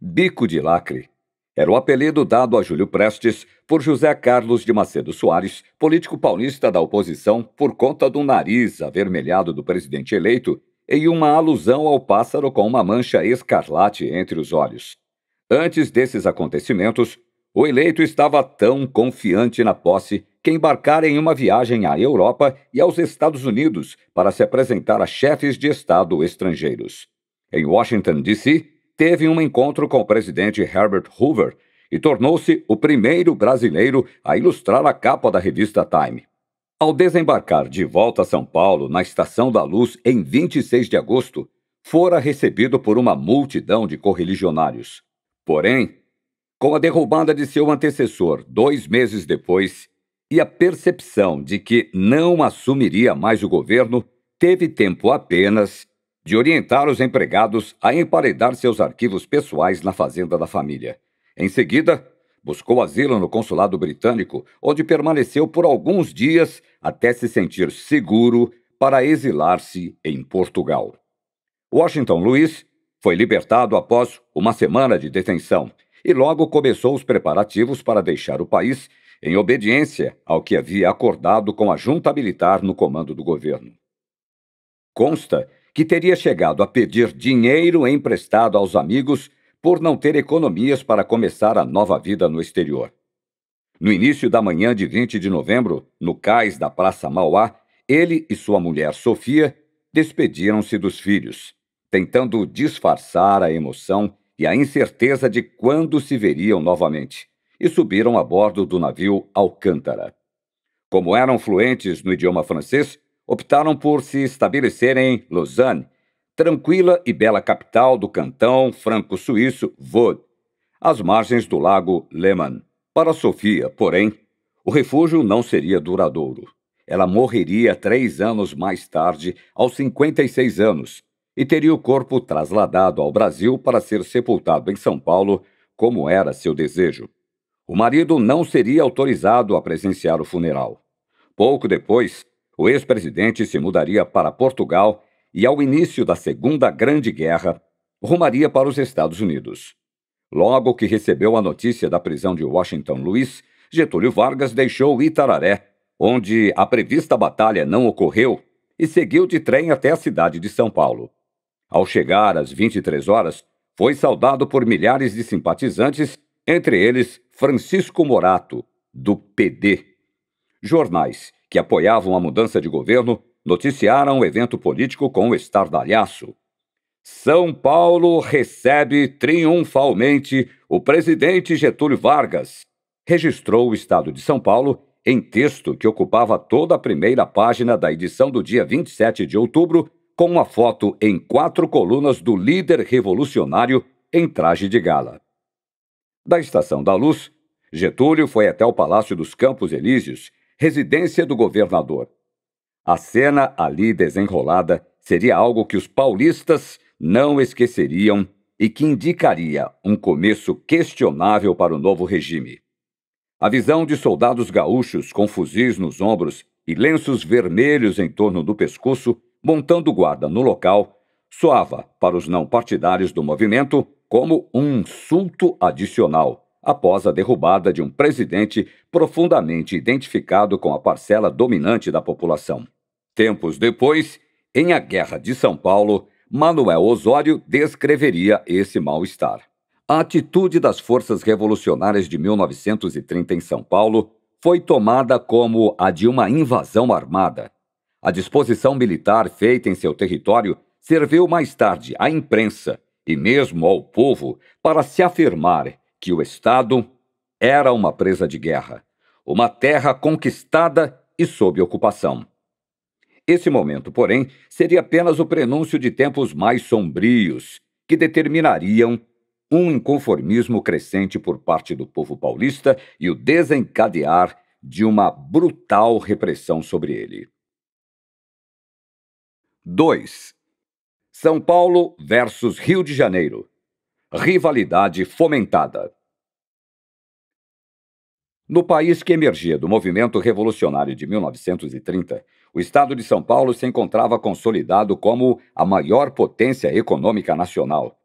Bico de lacre era o apelido dado a Júlio Prestes por José Carlos de Macedo Soares, político paulista da oposição, por conta do nariz avermelhado do presidente eleito e uma alusão ao pássaro com uma mancha escarlate entre os olhos. Antes desses acontecimentos, o eleito estava tão confiante na posse que embarcara em uma viagem à Europa e aos Estados Unidos para se apresentar a chefes de Estado estrangeiros. Em Washington, D.C., teve um encontro com o presidente Herbert Hoover e tornou-se o primeiro brasileiro a ilustrar a capa da revista Time. Ao desembarcar de volta a São Paulo, na Estação da Luz, em 26 de agosto, fora recebido por uma multidão de correligionários. Porém, com a derrubada de seu antecessor dois meses depois e a percepção de que não assumiria mais o governo, teve tempo apenas de orientar os empregados a emparedar seus arquivos pessoais na fazenda da família. Em seguida, buscou asilo no consulado britânico, onde permaneceu por alguns dias até se sentir seguro para exilar-se em Portugal. Washington Luiz foi libertado após uma semana de detenção e logo começou os preparativos para deixar o país em obediência ao que havia acordado com a junta militar no comando do governo. Consta que teria chegado a pedir dinheiro emprestado aos amigos por não ter economias para começar a nova vida no exterior. No início da manhã de 20 de novembro, no cais da Praça Mauá, ele e sua mulher Sofia despediram-se dos filhos, tentando disfarçar a emoção e a incerteza de quando se veriam novamente, e subiram a bordo do navio Alcântara. Como eram fluentes no idioma francês, optaram por se estabelecer em Lausanne, tranquila e bela capital do cantão franco-suíço Vaud, às margens do lago Leman. Para Sofia, porém, o refúgio não seria duradouro. Ela morreria três anos mais tarde, aos 56 anos, e teria o corpo trasladado ao Brasil para ser sepultado em São Paulo, como era seu desejo. O marido não seria autorizado a presenciar o funeral. Pouco depois, o ex-presidente se mudaria para Portugal e, ao início da Segunda Grande Guerra, rumaria para os Estados Unidos. Logo que recebeu a notícia da prisão de Washington Luiz, Getúlio Vargas deixou Itararé, onde a prevista batalha não ocorreu, e seguiu de trem até a cidade de São Paulo. Ao chegar às 23 horas, foi saudado por milhares de simpatizantes, entre eles Francisco Morato, do PD. Jornais que apoiavam a mudança de governo, noticiaram o evento político com o estardalhaço. São Paulo recebe triunfalmente o presidente Getúlio Vargas, registrou o Estado de São Paulo em texto que ocupava toda a primeira página da edição do dia 27 de outubro, com uma foto em quatro colunas do líder revolucionário em traje de gala. Da Estação da Luz, Getúlio foi até o Palácio dos Campos Elíseos residência do governador. A cena ali desenrolada seria algo que os paulistas não esqueceriam e que indicaria um começo questionável para o novo regime. A visão de soldados gaúchos com fuzis nos ombros e lenços vermelhos em torno do pescoço, montando guarda no local, soava para os não partidários do movimento como um insulto adicional após a derrubada de um presidente profundamente identificado com a parcela dominante da população. Tempos depois, em A Guerra de São Paulo, Manuel Osório descreveria esse mal-estar. A atitude das forças revolucionárias de 1930 em São Paulo foi tomada como a de uma invasão armada. A disposição militar feita em seu território serviu mais tarde à imprensa e mesmo ao povo para se afirmar que o Estado era uma presa de guerra, uma terra conquistada e sob ocupação. Esse momento, porém, seria apenas o prenúncio de tempos mais sombrios, que determinariam um inconformismo crescente por parte do povo paulista e o desencadear de uma brutal repressão sobre ele. 2. São Paulo versus Rio de Janeiro, Rivalidade fomentada. No país que emergia do movimento revolucionário de 1930, o estado de São Paulo se encontrava consolidado como a maior potência econômica nacional.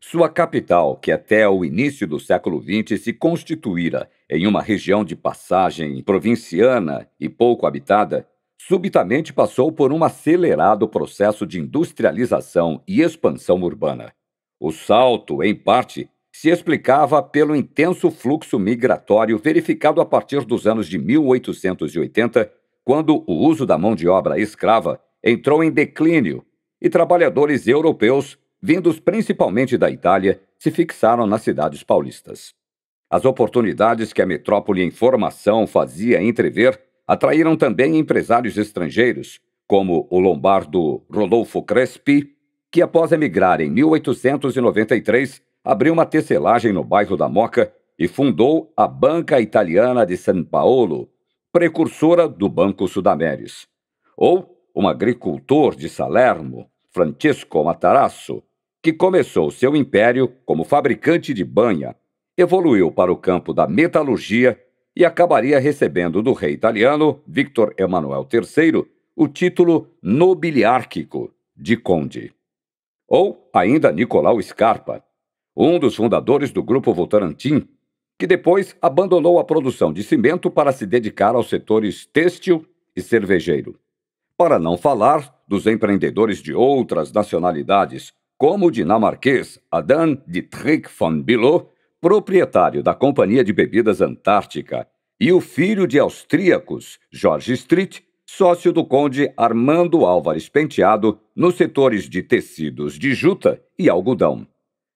Sua capital, que até o início do século XX se constituíra em uma região de passagem provinciana e pouco habitada, subitamente passou por um acelerado processo de industrialização e expansão urbana. O salto, em parte, se explicava pelo intenso fluxo migratório verificado a partir dos anos de 1880, quando o uso da mão de obra escrava entrou em declínio e trabalhadores europeus, vindos principalmente da Itália, se fixaram nas cidades paulistas. As oportunidades que a metrópole em formação fazia entrever atraíram também empresários estrangeiros, como o lombardo Rodolfo Crespi, que, após emigrar em 1893, abriu uma tecelagem no bairro da Moca e fundou a Banca Italiana de São Paulo, precursora do Banco Sudameris. Ou um agricultor de Salerno, Francisco Matarazzo, que começou seu império como fabricante de banha, evoluiu para o campo da metalurgia e acabaria recebendo do rei italiano Victor Emanuel III o título nobiliárquico de conde. Ou ainda Nicolau Scarpa, um dos fundadores do grupo Votorantim, que depois abandonou a produção de cimento para se dedicar aos setores têxtil e cervejeiro. Para não falar dos empreendedores de outras nacionalidades, como o dinamarquês Adam Dietrich von Bilow, proprietário da Companhia de Bebidas Antártica, e o filho de austríacos, George Street, sócio do conde Armando Álvares Penteado, nos setores de tecidos de juta e algodão.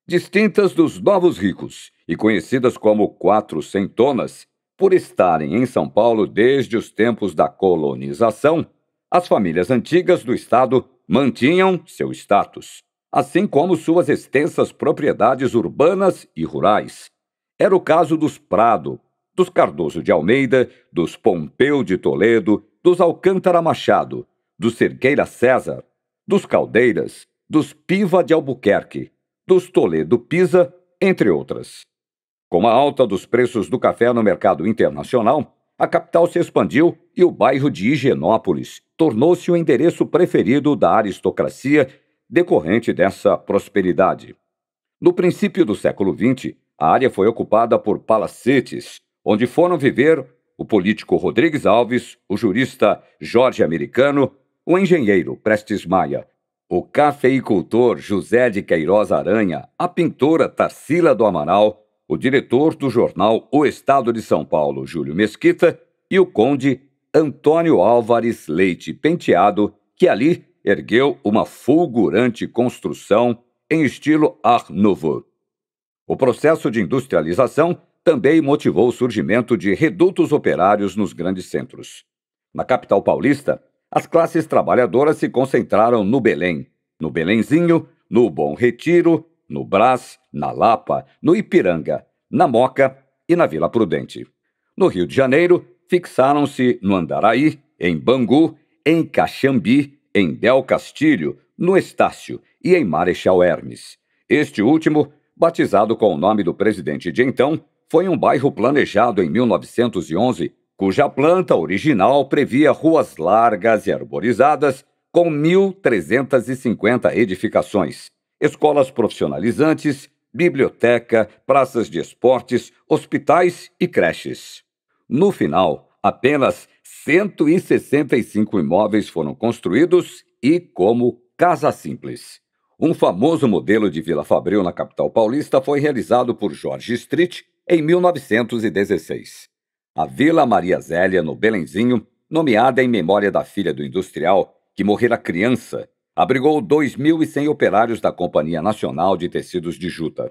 Distintas dos novos ricos e conhecidas como quatro centonas, por estarem em São Paulo desde os tempos da colonização, as famílias antigas do Estado mantinham seu status, assim como suas extensas propriedades urbanas e rurais. Era o caso dos Prado, dos Cardoso de Almeida, dos Pompeu de Toledo, dos Alcântara Machado, dos Cerqueira César, dos Caldeiras, dos Piva de Albuquerque, dos Toledo Pisa, entre outras. Com a alta dos preços do café no mercado internacional, a capital se expandiu e o bairro de Higienópolis tornou-se o endereço preferido da aristocracia decorrente dessa prosperidade. No princípio do século XX, a área foi ocupada por palacetes, onde foram viver o político Rodrigues Alves, o jurista Jorge Americano, o engenheiro Prestes Maia, o cafeicultor José de Queiroz Aranha, a pintora Tarsila do Amaral, o diretor do jornal O Estado de São Paulo, Júlio Mesquita, e o conde Antônio Álvares Leite Penteado, que ali ergueu uma fulgurante construção em estilo Art Nouveau. O processo de industrialização também motivou o surgimento de redutos operários nos grandes centros. Na capital paulista, as classes trabalhadoras se concentraram no Belém, no Belenzinho, no Bom Retiro, no Brás, na Lapa, no Ipiranga, na Moca e na Vila Prudente. No Rio de Janeiro, fixaram-se no Andaraí, em Bangu, em Caxambi, em Del Castilho, no Estácio e em Marechal Hermes. Este último, batizado com o nome do presidente de então, foi um bairro planejado em 1911, cuja planta original previa ruas largas e arborizadas com 1.350 edificações, escolas profissionalizantes, biblioteca, praças de esportes, hospitais e creches. No final, apenas 165 imóveis foram construídos e como Casa Simples. Um famoso modelo de Vila Fabril na capital paulista foi realizado por Jorge Street em 1916. A Vila Maria Zélia, no Belenzinho, nomeada em memória da filha do industrial, que morrera criança, abrigou 2.100 operários da Companhia Nacional de Tecidos de Juta.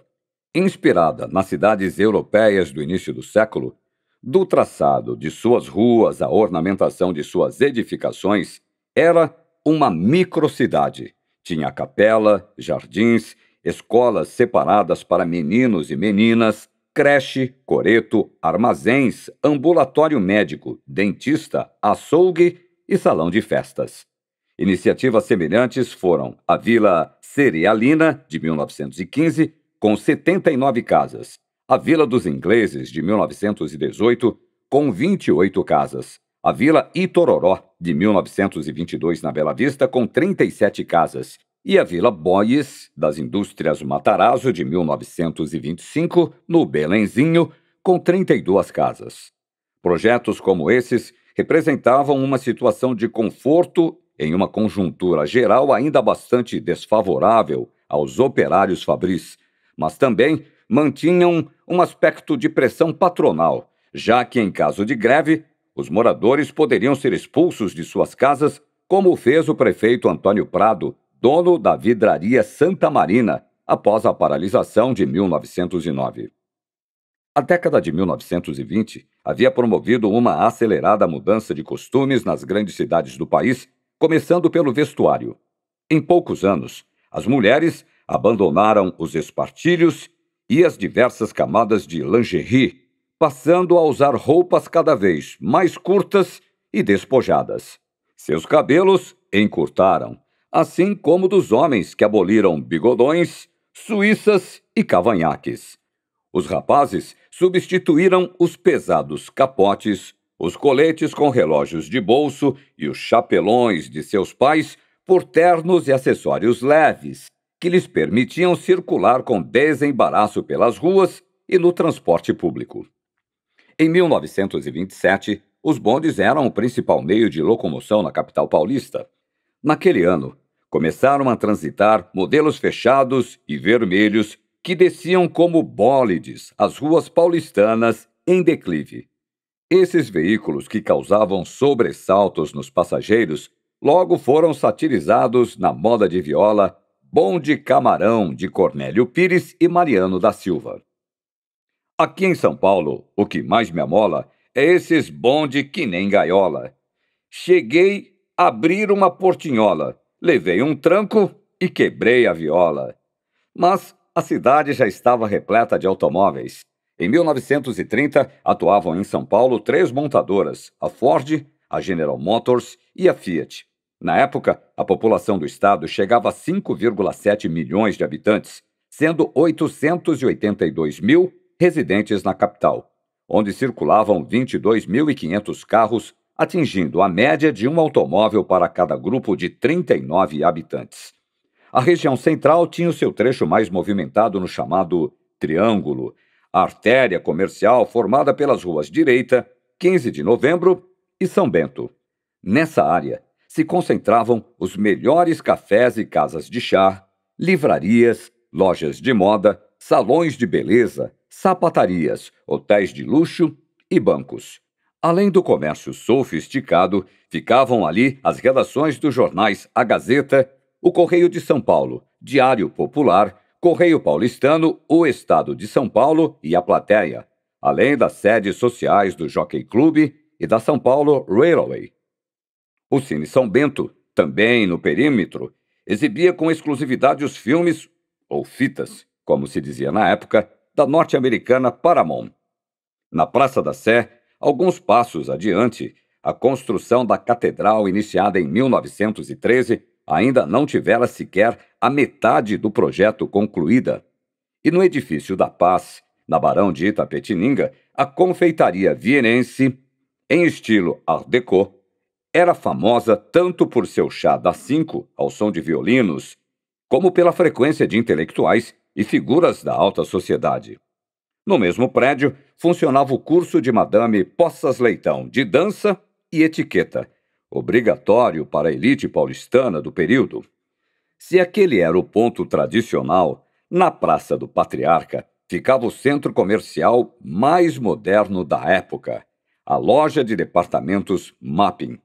Inspirada nas cidades europeias do início do século, do traçado de suas ruas à ornamentação de suas edificações, era uma microcidade. Tinha capela, jardins, escolas separadas para meninos e meninas, creche, coreto, armazéns, ambulatório médico, dentista, açougue e salão de festas. Iniciativas semelhantes foram a Vila Cerealina, de 1915, com 79 casas, a Vila dos Ingleses, de 1918, com 28 casas, a Vila Itororó, de 1922, na Bela Vista, com 37 casas, e a Vila Boyes, das Indústrias Matarazzo, de 1925, no Belenzinho, com 32 casas. Projetos como esses representavam uma situação de conforto em uma conjuntura geral ainda bastante desfavorável aos operários fabris, mas também mantinham um aspecto de pressão patronal, já que, em caso de greve, os moradores poderiam ser expulsos de suas casas, como fez o prefeito Antônio Prado dono da vidraria Santa Marina, após a paralisação de 1909. A década de 1920 havia promovido uma acelerada mudança de costumes nas grandes cidades do país, começando pelo vestuário. Em poucos anos, as mulheres abandonaram os espartilhos e as diversas camadas de lingerie, passando a usar roupas cada vez mais curtas e despojadas. Seus cabelos encurtaram assim como dos homens que aboliram bigodões, suíças e cavanhaques. Os rapazes substituíram os pesados capotes, os coletes com relógios de bolso e os chapelões de seus pais por ternos e acessórios leves, que lhes permitiam circular com desembaraço pelas ruas e no transporte público. Em 1927, os bondes eram o principal meio de locomoção na capital paulista. Naquele ano, começaram a transitar modelos fechados e vermelhos que desciam como bólides as ruas paulistanas em declive. Esses veículos que causavam sobressaltos nos passageiros logo foram satirizados na moda de viola Bom de Camarão de Cornélio Pires e Mariano da Silva. Aqui em São Paulo, o que mais me amola é esses bonde que nem gaiola. Cheguei a abrir uma portinhola Levei um tranco e quebrei a viola. Mas a cidade já estava repleta de automóveis. Em 1930, atuavam em São Paulo três montadoras: a Ford, a General Motors e a Fiat. Na época, a população do estado chegava a 5,7 milhões de habitantes, sendo 882 mil residentes na capital, onde circulavam 22.500 carros atingindo a média de um automóvel para cada grupo de 39 habitantes. A região central tinha o seu trecho mais movimentado no chamado Triângulo, a artéria comercial formada pelas ruas Direita, 15 de Novembro e São Bento. Nessa área se concentravam os melhores cafés e casas de chá, livrarias, lojas de moda, salões de beleza, sapatarias, hotéis de luxo e bancos. Além do comércio sofisticado, ficavam ali as redações dos jornais A Gazeta, o Correio de São Paulo, Diário Popular, Correio Paulistano, o Estado de São Paulo e a Plateia, além das sedes sociais do Jockey Club e da São Paulo Railway. O Cine São Bento, também no perímetro, exibia com exclusividade os filmes, ou fitas, como se dizia na época, da norte-americana Paramount. Na Praça da Sé Alguns passos adiante, a construção da catedral, iniciada em 1913, ainda não tivera sequer a metade do projeto concluída. E no edifício da Paz, na Barão de Itapetininga, a confeitaria vienense, em estilo Art Deco, era famosa tanto por seu chá das cinco ao som de violinos, como pela frequência de intelectuais e figuras da alta sociedade. No mesmo prédio, funcionava o curso de Madame Poças Leitão de dança e etiqueta, obrigatório para a elite paulistana do período. Se aquele era o ponto tradicional, na Praça do Patriarca ficava o centro comercial mais moderno da época, a loja de departamentos Mapping.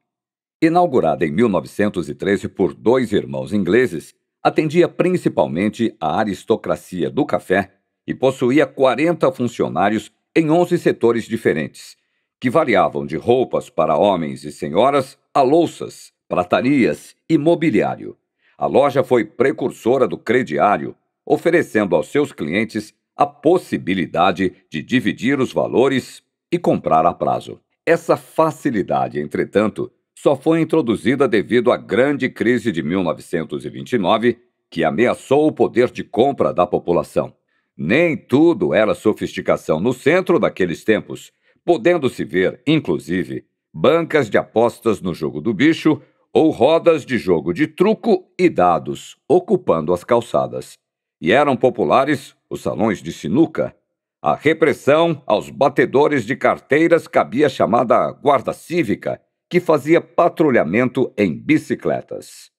Inaugurada em 1913 por dois irmãos ingleses, atendia principalmente a aristocracia do café e possuía 40 funcionários em 11 setores diferentes, que variavam de roupas para homens e senhoras a louças, pratarias e mobiliário. A loja foi precursora do crediário, oferecendo aos seus clientes a possibilidade de dividir os valores e comprar a prazo. Essa facilidade, entretanto, só foi introduzida devido à grande crise de 1929, que ameaçou o poder de compra da população. Nem tudo era sofisticação no centro daqueles tempos, podendo-se ver, inclusive, bancas de apostas no jogo do bicho ou rodas de jogo de truco e dados ocupando as calçadas. E eram populares os salões de sinuca. A repressão aos batedores de carteiras cabia a chamada Guarda Cívica, que fazia patrulhamento em bicicletas.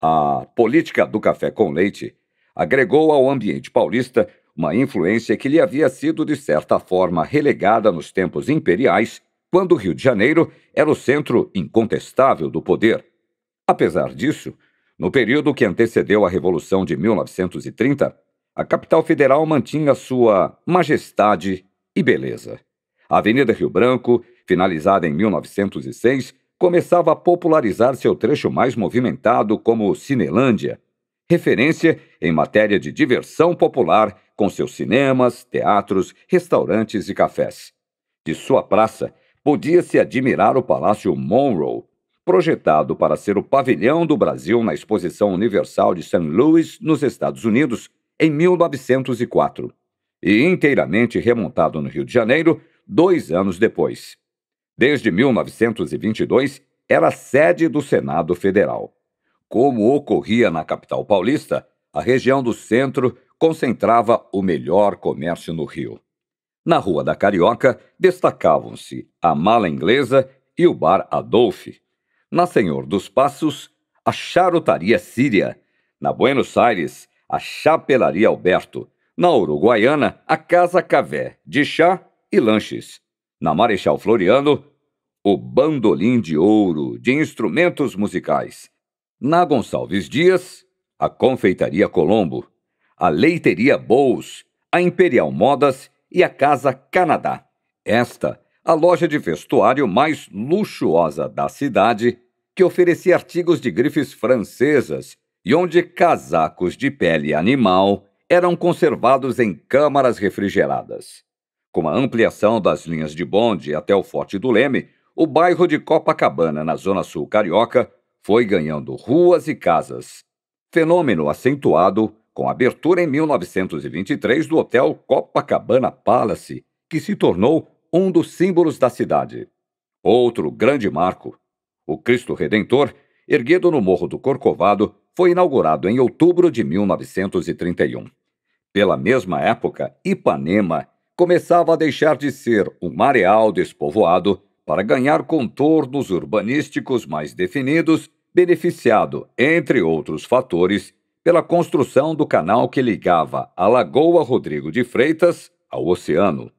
A política do café com leite agregou ao ambiente paulista uma influência que lhe havia sido, de certa forma, relegada nos tempos imperiais, quando o Rio de Janeiro era o centro incontestável do poder. Apesar disso, no período que antecedeu a Revolução de 1930, a capital federal mantinha sua majestade e beleza. A Avenida Rio Branco, finalizada em 1906, começava a popularizar seu trecho mais movimentado como Cinelândia, referência em matéria de diversão popular com seus cinemas, teatros, restaurantes e cafés. De sua praça, podia-se admirar o Palácio Monroe, projetado para ser o pavilhão do Brasil na Exposição Universal de St. Louis, nos Estados Unidos, em 1904, e inteiramente remontado no Rio de Janeiro dois anos depois. Desde 1922, era sede do Senado Federal. Como ocorria na capital paulista, a região do centro concentrava o melhor comércio no Rio. Na Rua da Carioca destacavam-se a Mala Inglesa e o Bar Adolfe. Na Senhor dos Passos, a Charutaria Síria. Na Buenos Aires, a Chapelaria Alberto. Na Uruguaiana, a Casa Cavé, de chá e lanches. Na Marechal Floriano, o Bandolim de Ouro, de instrumentos musicais. Na Gonçalves Dias, a Confeitaria Colombo a Leiteria Bowles, a Imperial Modas e a Casa Canadá. Esta, a loja de vestuário mais luxuosa da cidade, que oferecia artigos de grifes francesas e onde casacos de pele animal eram conservados em câmaras refrigeradas. Com a ampliação das linhas de bonde até o Forte do Leme, o bairro de Copacabana, na Zona Sul Carioca, foi ganhando ruas e casas. Fenômeno acentuado com a abertura em 1923 do Hotel Copacabana Palace, que se tornou um dos símbolos da cidade. Outro grande marco, o Cristo Redentor, erguido no Morro do Corcovado, foi inaugurado em outubro de 1931. Pela mesma época, Ipanema começava a deixar de ser um areal despovoado para ganhar contornos urbanísticos mais definidos, beneficiado, entre outros fatores, pela construção do canal que ligava a Lagoa Rodrigo de Freitas ao oceano.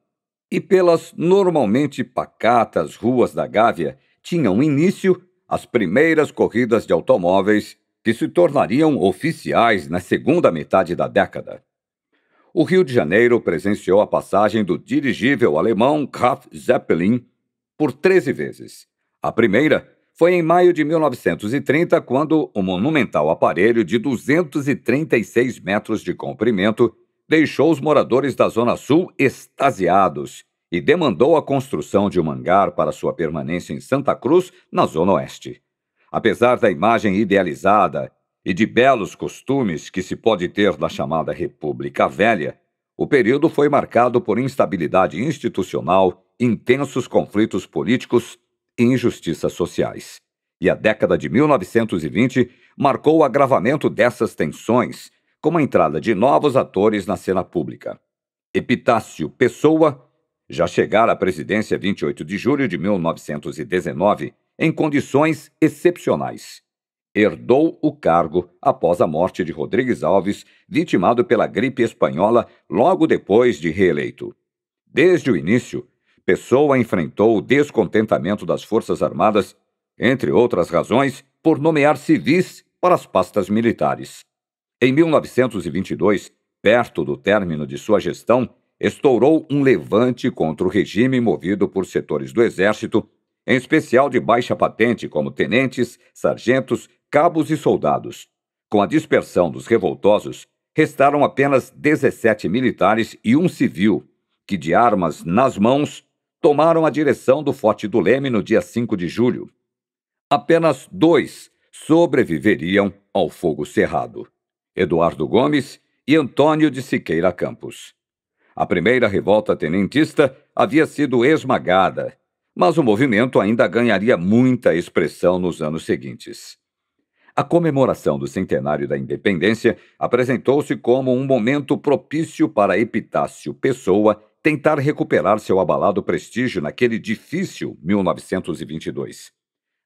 E pelas normalmente pacatas ruas da Gávea tinham início as primeiras corridas de automóveis que se tornariam oficiais na segunda metade da década. O Rio de Janeiro presenciou a passagem do dirigível alemão Graf Zeppelin por 13 vezes. A primeira foi em maio de 1930 quando o monumental aparelho de 236 metros de comprimento deixou os moradores da Zona Sul extasiados e demandou a construção de um hangar para sua permanência em Santa Cruz, na Zona Oeste. Apesar da imagem idealizada e de belos costumes que se pode ter da chamada República Velha, o período foi marcado por instabilidade institucional, intensos conflitos políticos e injustiças sociais. E a década de 1920 marcou o agravamento dessas tensões, com a entrada de novos atores na cena pública. Epitácio Pessoa já chegara à presidência 28 de julho de 1919 em condições excepcionais. Herdou o cargo após a morte de Rodrigues Alves, vitimado pela gripe espanhola logo depois de reeleito. Desde o início, Pessoa enfrentou o descontentamento das Forças Armadas, entre outras razões, por nomear civis para as pastas militares. Em 1922, perto do término de sua gestão, estourou um levante contra o regime movido por setores do Exército, em especial de baixa patente, como tenentes, sargentos, cabos e soldados. Com a dispersão dos revoltosos, restaram apenas 17 militares e um civil, que de armas nas mãos tomaram a direção do Forte do Leme no dia 5 de julho. Apenas dois sobreviveriam ao fogo cerrado: Eduardo Gomes e Antônio de Siqueira Campos. A primeira revolta tenentista havia sido esmagada, mas o movimento ainda ganharia muita expressão nos anos seguintes. A comemoração do centenário da independência apresentou-se como um momento propício para Epitácio Pessoa tentar recuperar seu abalado prestígio naquele difícil 1922.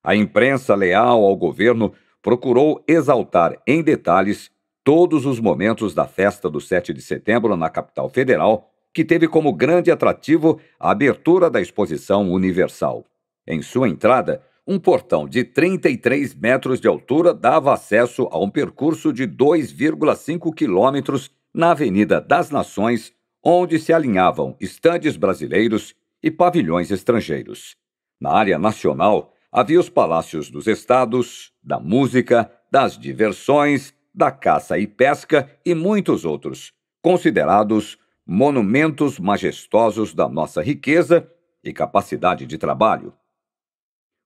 A imprensa leal ao governo procurou exaltar em detalhes todos os momentos da festa do 7 de setembro na capital federal, que teve como grande atrativo a abertura da Exposição Universal. Em sua entrada, um portão de 33 metros de altura dava acesso a um percurso de 2,5 quilômetros na Avenida das Nações, onde se alinhavam estandes brasileiros e pavilhões estrangeiros. Na área nacional, havia os palácios dos estados, da música, das diversões, da caça e pesca e muitos outros, considerados monumentos majestosos da nossa riqueza e capacidade de trabalho.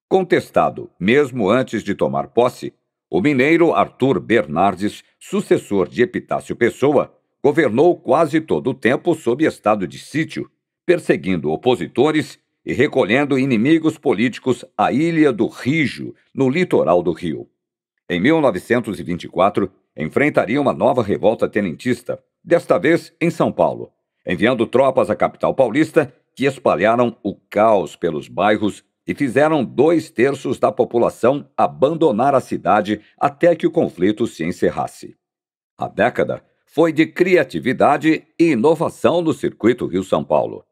Contestado mesmo antes de tomar posse, o mineiro Arthur Bernardes, sucessor de Epitácio Pessoa, governou quase todo o tempo sob estado de sítio, perseguindo opositores e recolhendo inimigos políticos à Ilha do Rijo, no litoral do Rio. Em 1924, enfrentaria uma nova revolta tenentista, desta vez em São Paulo, enviando tropas à capital paulista que espalharam o caos pelos bairros e fizeram dois terços da população abandonar a cidade até que o conflito se encerrasse. A década foi de criatividade e inovação no circuito Rio-São Paulo.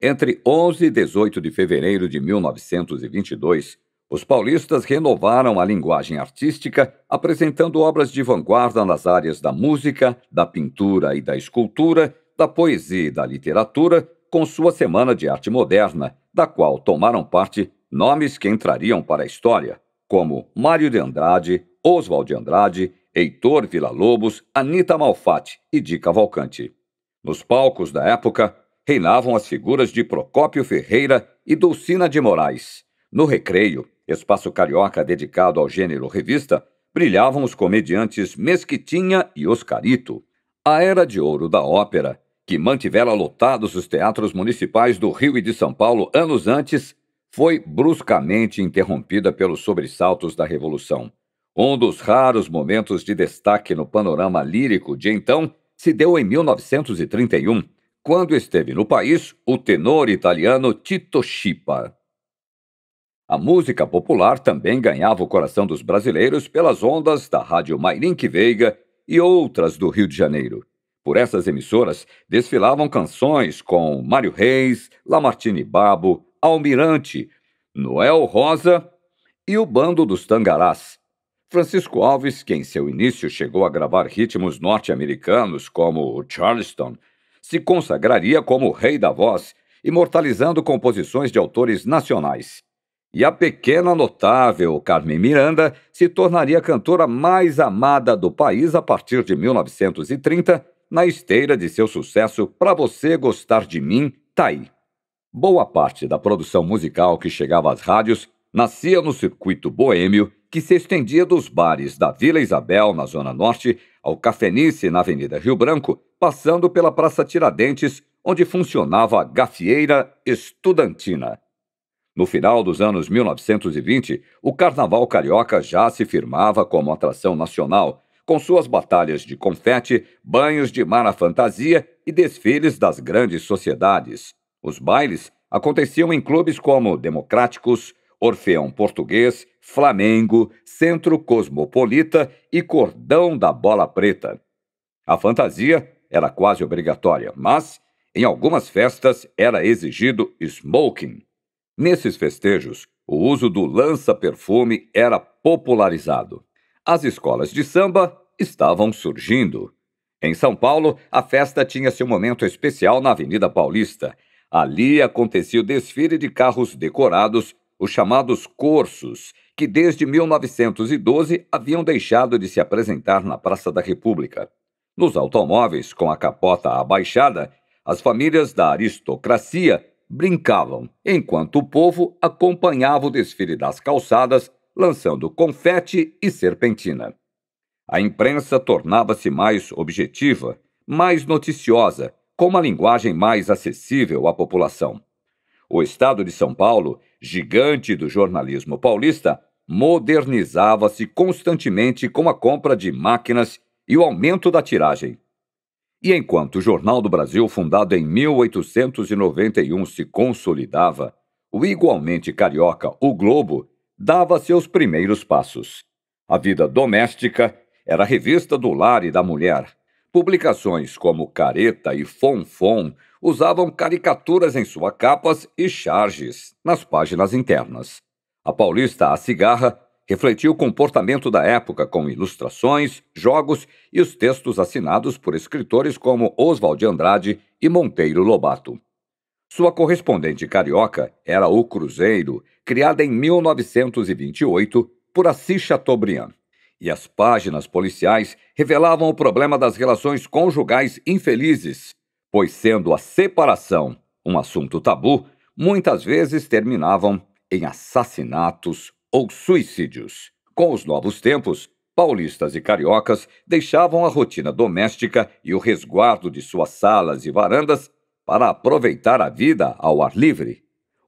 Entre 11 e 18 de fevereiro de 1922, os paulistas renovaram a linguagem artística, apresentando obras de vanguarda nas áreas da música, da pintura e da escultura, da poesia e da literatura, com sua Semana de Arte Moderna, da qual tomaram parte nomes que entrariam para a história, como Mário de Andrade, Oswald de Andrade, Heitor Villa-Lobos, Anita Malfatti e Di Cavalcante. Nos palcos da época, reinavam as figuras de Procópio Ferreira e Dulcina de Moraes. No recreio, espaço carioca dedicado ao gênero revista, brilhavam os comediantes Mesquitinha e Oscarito. A era de ouro da ópera, que mantivera lotados os teatros municipais do Rio e de São Paulo anos antes, foi bruscamente interrompida pelos sobressaltos da Revolução. Um dos raros momentos de destaque no panorama lírico de então se deu em 1931, quando esteve no país o tenor italiano Tito Schipa. A música popular também ganhava o coração dos brasileiros pelas ondas da Rádio Mairink Veiga e outras do Rio de Janeiro. Por essas emissoras desfilavam canções com Mário Reis, Lamartine Babo, Almirante, Noel Rosa e o Bando dos Tangarás Francisco Alves, que em seu início chegou a gravar ritmos norte-americanos como o Charleston, se consagraria como rei da voz, imortalizando composições de autores nacionais. E a pequena notável Carmen Miranda se tornaria a cantora mais amada do país a partir de 1930, na esteira de seu sucesso Pra Você Gostar de Mim, Taí. Tá Boa parte da produção musical que chegava às rádios nascia no circuito boêmio que se estendia dos bares da Vila Isabel, na Zona Norte, ao Cafenice, na Avenida Rio Branco, passando pela Praça Tiradentes, onde funcionava a gafieira estudantina. No final dos anos 1920, o Carnaval Carioca já se firmava como atração nacional, com suas batalhas de confete, banhos de mar à fantasia e desfiles das grandes sociedades. Os bailes aconteciam em clubes como Democráticos, Orfeão Português, Flamengo, Centro Cosmopolita e Cordão da Bola Preta. A fantasia era quase obrigatória, mas em algumas festas era exigido smoking. Nesses festejos, o uso do lança-perfume era popularizado. As escolas de samba estavam surgindo. Em São Paulo, a festa tinha seu momento especial na Avenida Paulista. Ali acontecia o desfile de carros decorados, os chamados corsos, que desde 1912 haviam deixado de se apresentar na Praça da República. Nos automóveis, com a capota abaixada, as famílias da aristocracia brincavam, enquanto o povo acompanhava o desfile das calçadas, lançando confete e serpentina. A imprensa tornava-se mais objetiva, mais noticiosa, com uma linguagem mais acessível à população. O estado de São Paulo, gigante do jornalismo paulista, modernizava-se constantemente com a compra de máquinas e o aumento da tiragem. E enquanto o Jornal do Brasil, fundado em 1891, se consolidava, o igualmente carioca O Globo dava seus primeiros passos. A vida doméstica era a revista do lar e da mulher. Publicações como Careta e Fonfon usavam caricaturas em suas capas e charges nas páginas internas. A paulista A Cigarra refletiu o comportamento da época com ilustrações, jogos e os textos assinados por escritores como Oswald de Andrade e Monteiro Lobato. Sua correspondente carioca era O Cruzeiro, criada em 1928 por Assis Chateaubriand, e as páginas policiais revelavam o problema das relações conjugais infelizes, pois sendo a separação um assunto tabu, muitas vezes terminavam em assassinatos ou suicídios. Com os novos tempos, paulistas e cariocas deixavam a rotina doméstica e o resguardo de suas salas e varandas para aproveitar a vida ao ar livre.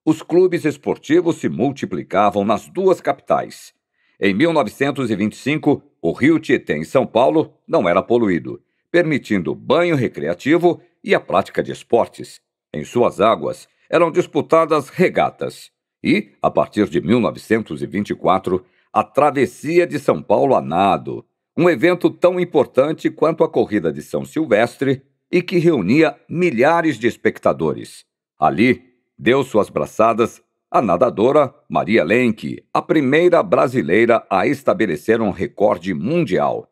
Os clubes esportivos se multiplicavam nas duas capitais. Em 1925, o Rio Tietê, em São Paulo, não era poluído, permitindo banho recreativo e a prática de esportes. Em suas águas eram disputadas regatas e, a partir de 1924, a Travessia de São Paulo a Nado, um evento tão importante quanto a Corrida de São Silvestre e que reunia milhares de espectadores. Ali, deu suas braçadas a nadadora Maria Lenk, a primeira brasileira a estabelecer um recorde mundial.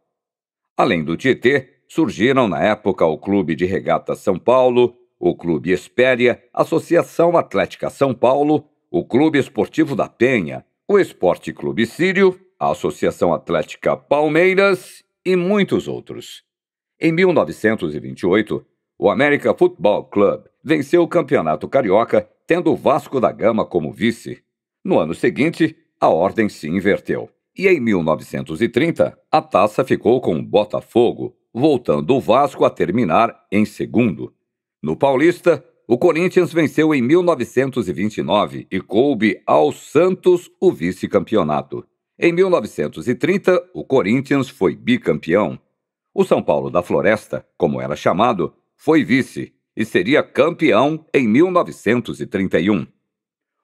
Além do Tietê, surgiram na época o Clube de Regata São Paulo, o Clube Espéria, Associação Atlética São Paulo o Clube Esportivo da Penha, o Esporte Clube Sírio, a Associação Atlética Palmeiras e muitos outros. Em 1928, o América Football Club venceu o Campeonato Carioca, tendo o Vasco da Gama como vice. No ano seguinte, a ordem se inverteu. E em 1930, a taça ficou com o Botafogo, voltando o Vasco a terminar em segundo. No Paulista, o Corinthians venceu em 1929 e coube ao Santos o vice-campeonato. Em 1930, o Corinthians foi bicampeão. O São Paulo da Floresta, como era chamado, foi vice e seria campeão em 1931.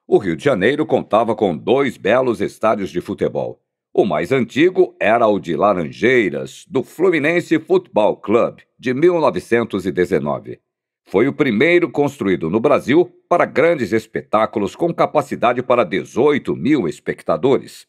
O Rio de Janeiro contava com dois belos estádios de futebol. O mais antigo era o de Laranjeiras, do Fluminense Futebol Clube, de 1919. Foi o primeiro construído no Brasil para grandes espetáculos com capacidade para 18 mil espectadores.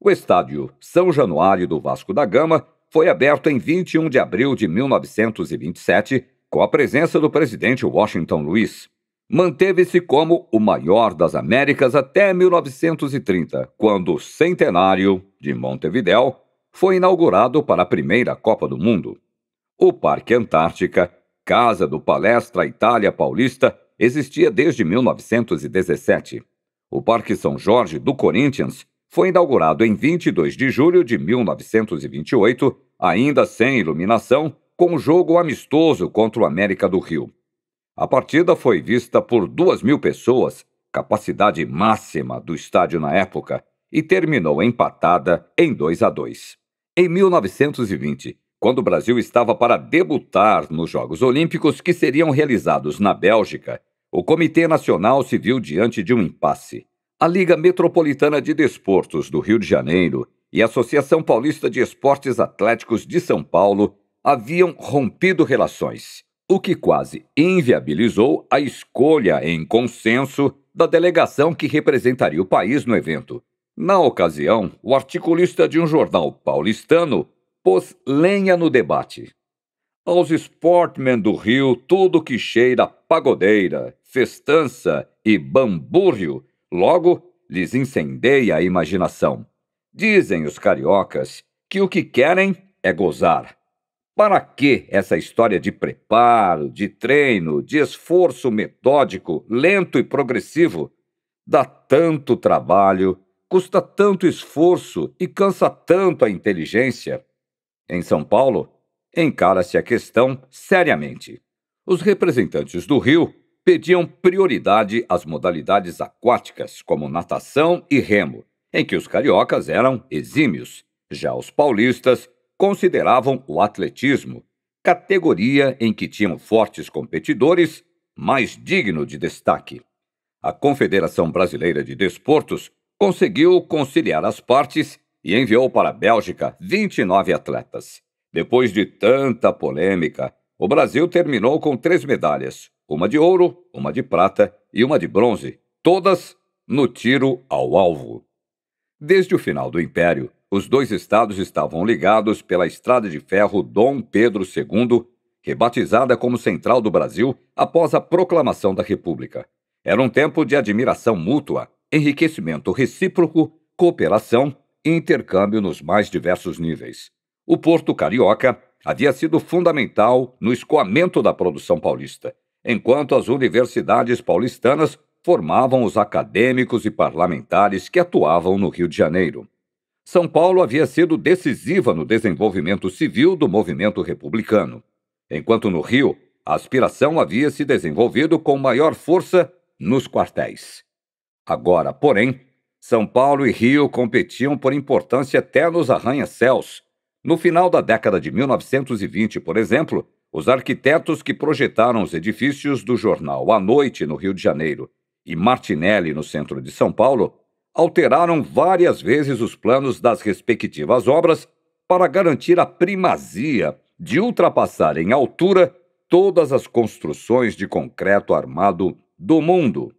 O estádio São Januário do Vasco da Gama foi aberto em 21 de abril de 1927 com a presença do presidente Washington Luiz. Manteve-se como o maior das Américas até 1930, quando o centenário de Montevidéu foi inaugurado para a primeira Copa do Mundo. O Parque Antártica Casa do Palestra Itália Paulista existia desde 1917. O Parque São Jorge do Corinthians foi inaugurado em 22 de julho de 1928, ainda sem iluminação, com um jogo amistoso contra o América do Rio. A partida foi vista por 2 mil pessoas, capacidade máxima do estádio na época, e terminou empatada em 2 a 2. Em 1920, quando o Brasil estava para debutar nos Jogos Olímpicos que seriam realizados na Bélgica, o Comitê Nacional se viu diante de um impasse. A Liga Metropolitana de Desportos do Rio de Janeiro e a Associação Paulista de Esportes Atléticos de São Paulo haviam rompido relações, o que quase inviabilizou a escolha em consenso da delegação que representaria o país no evento. Na ocasião, o articulista de um jornal paulistano pôs lenha no debate. Aos sportmen do Rio, tudo que cheira pagodeira, festança e bambúrrio, logo lhes incendeia a imaginação. Dizem os cariocas que o que querem é gozar. Para que essa história de preparo, de treino, de esforço metódico, lento e progressivo? Dá tanto trabalho, custa tanto esforço e cansa tanto a inteligência em São Paulo, encara-se a questão seriamente. Os representantes do Rio pediam prioridade às modalidades aquáticas, como natação e remo, em que os cariocas eram exímios. Já os paulistas consideravam o atletismo, categoria em que tinham fortes competidores, mais digno de destaque. A Confederação Brasileira de Desportos conseguiu conciliar as partes e enviou para a Bélgica 29 atletas. Depois de tanta polêmica, o Brasil terminou com três medalhas: uma de ouro, uma de prata e uma de bronze, todas no tiro ao alvo. Desde o final do Império, os dois estados estavam ligados pela estrada de ferro Dom Pedro II, rebatizada como Central do Brasil após a proclamação da República. Era um tempo de admiração mútua, enriquecimento recíproco, cooperação e intercâmbio nos mais diversos níveis. O porto carioca havia sido fundamental no escoamento da produção paulista, enquanto as universidades paulistanas formavam os acadêmicos e parlamentares que atuavam no Rio de Janeiro. São Paulo havia sido decisiva no desenvolvimento civil do movimento republicano, enquanto no Rio a aspiração havia se desenvolvido com maior força nos quartéis. Agora, porém, são Paulo e Rio competiam por importância até nos arranha-céus. No final da década de 1920, por exemplo, os arquitetos que projetaram os edifícios do jornal A Noite, no Rio de Janeiro, e Martinelli, no centro de São Paulo, alteraram várias vezes os planos das respectivas obras para garantir a primazia de ultrapassar em altura todas as construções de concreto armado do mundo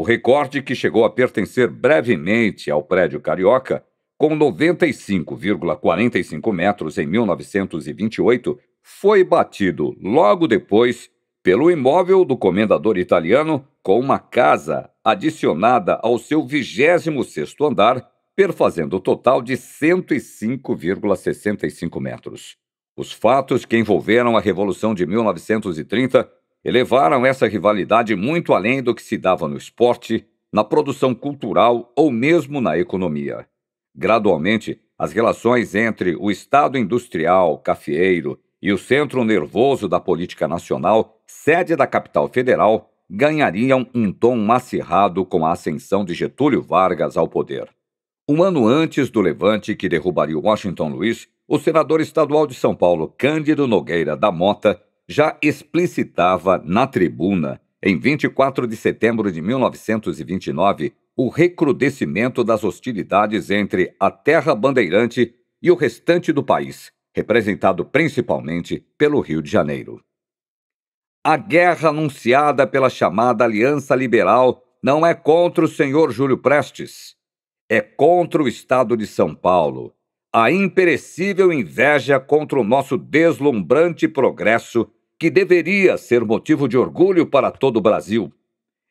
o recorde que chegou a pertencer brevemente ao prédio carioca, com 95,45 metros em 1928, foi batido logo depois pelo imóvel do comendador italiano com uma casa adicionada ao seu 26º andar, perfazendo o total de 105,65 metros. Os fatos que envolveram a Revolução de 1930 elevaram essa rivalidade muito além do que se dava no esporte, na produção cultural ou mesmo na economia. Gradualmente, as relações entre o Estado industrial, cafeeiro e o centro nervoso da política nacional, sede da capital federal, ganhariam um tom acirrado com a ascensão de Getúlio Vargas ao poder. Um ano antes do levante que derrubaria Washington Luiz, o senador estadual de São Paulo, Cândido Nogueira da Mota, já explicitava na tribuna, em 24 de setembro de 1929, o recrudescimento das hostilidades entre a terra bandeirante e o restante do país, representado principalmente pelo Rio de Janeiro. A guerra anunciada pela chamada Aliança Liberal não é contra o senhor Júlio Prestes, é contra o Estado de São Paulo, a imperecível inveja contra o nosso deslumbrante progresso que deveria ser motivo de orgulho para todo o Brasil.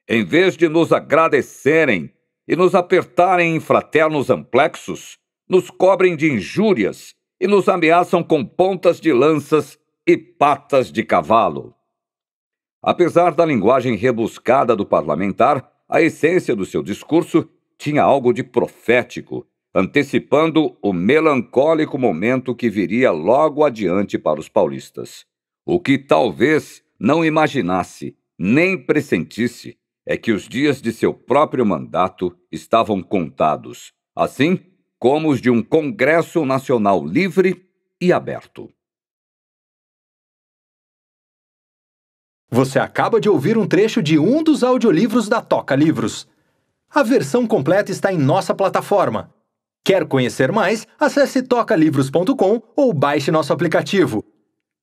Em vez de nos agradecerem e nos apertarem em fraternos amplexos, nos cobrem de injúrias e nos ameaçam com pontas de lanças e patas de cavalo. Apesar da linguagem rebuscada do parlamentar, a essência do seu discurso tinha algo de profético, antecipando o melancólico momento que viria logo adiante para os paulistas. O que talvez não imaginasse, nem pressentisse, é que os dias de seu próprio mandato estavam contados, assim como os de um Congresso Nacional livre e aberto. Você acaba de ouvir um trecho de um dos audiolivros da Toca Livros. A versão completa está em nossa plataforma. Quer conhecer mais? Acesse tocalivros.com ou baixe nosso aplicativo.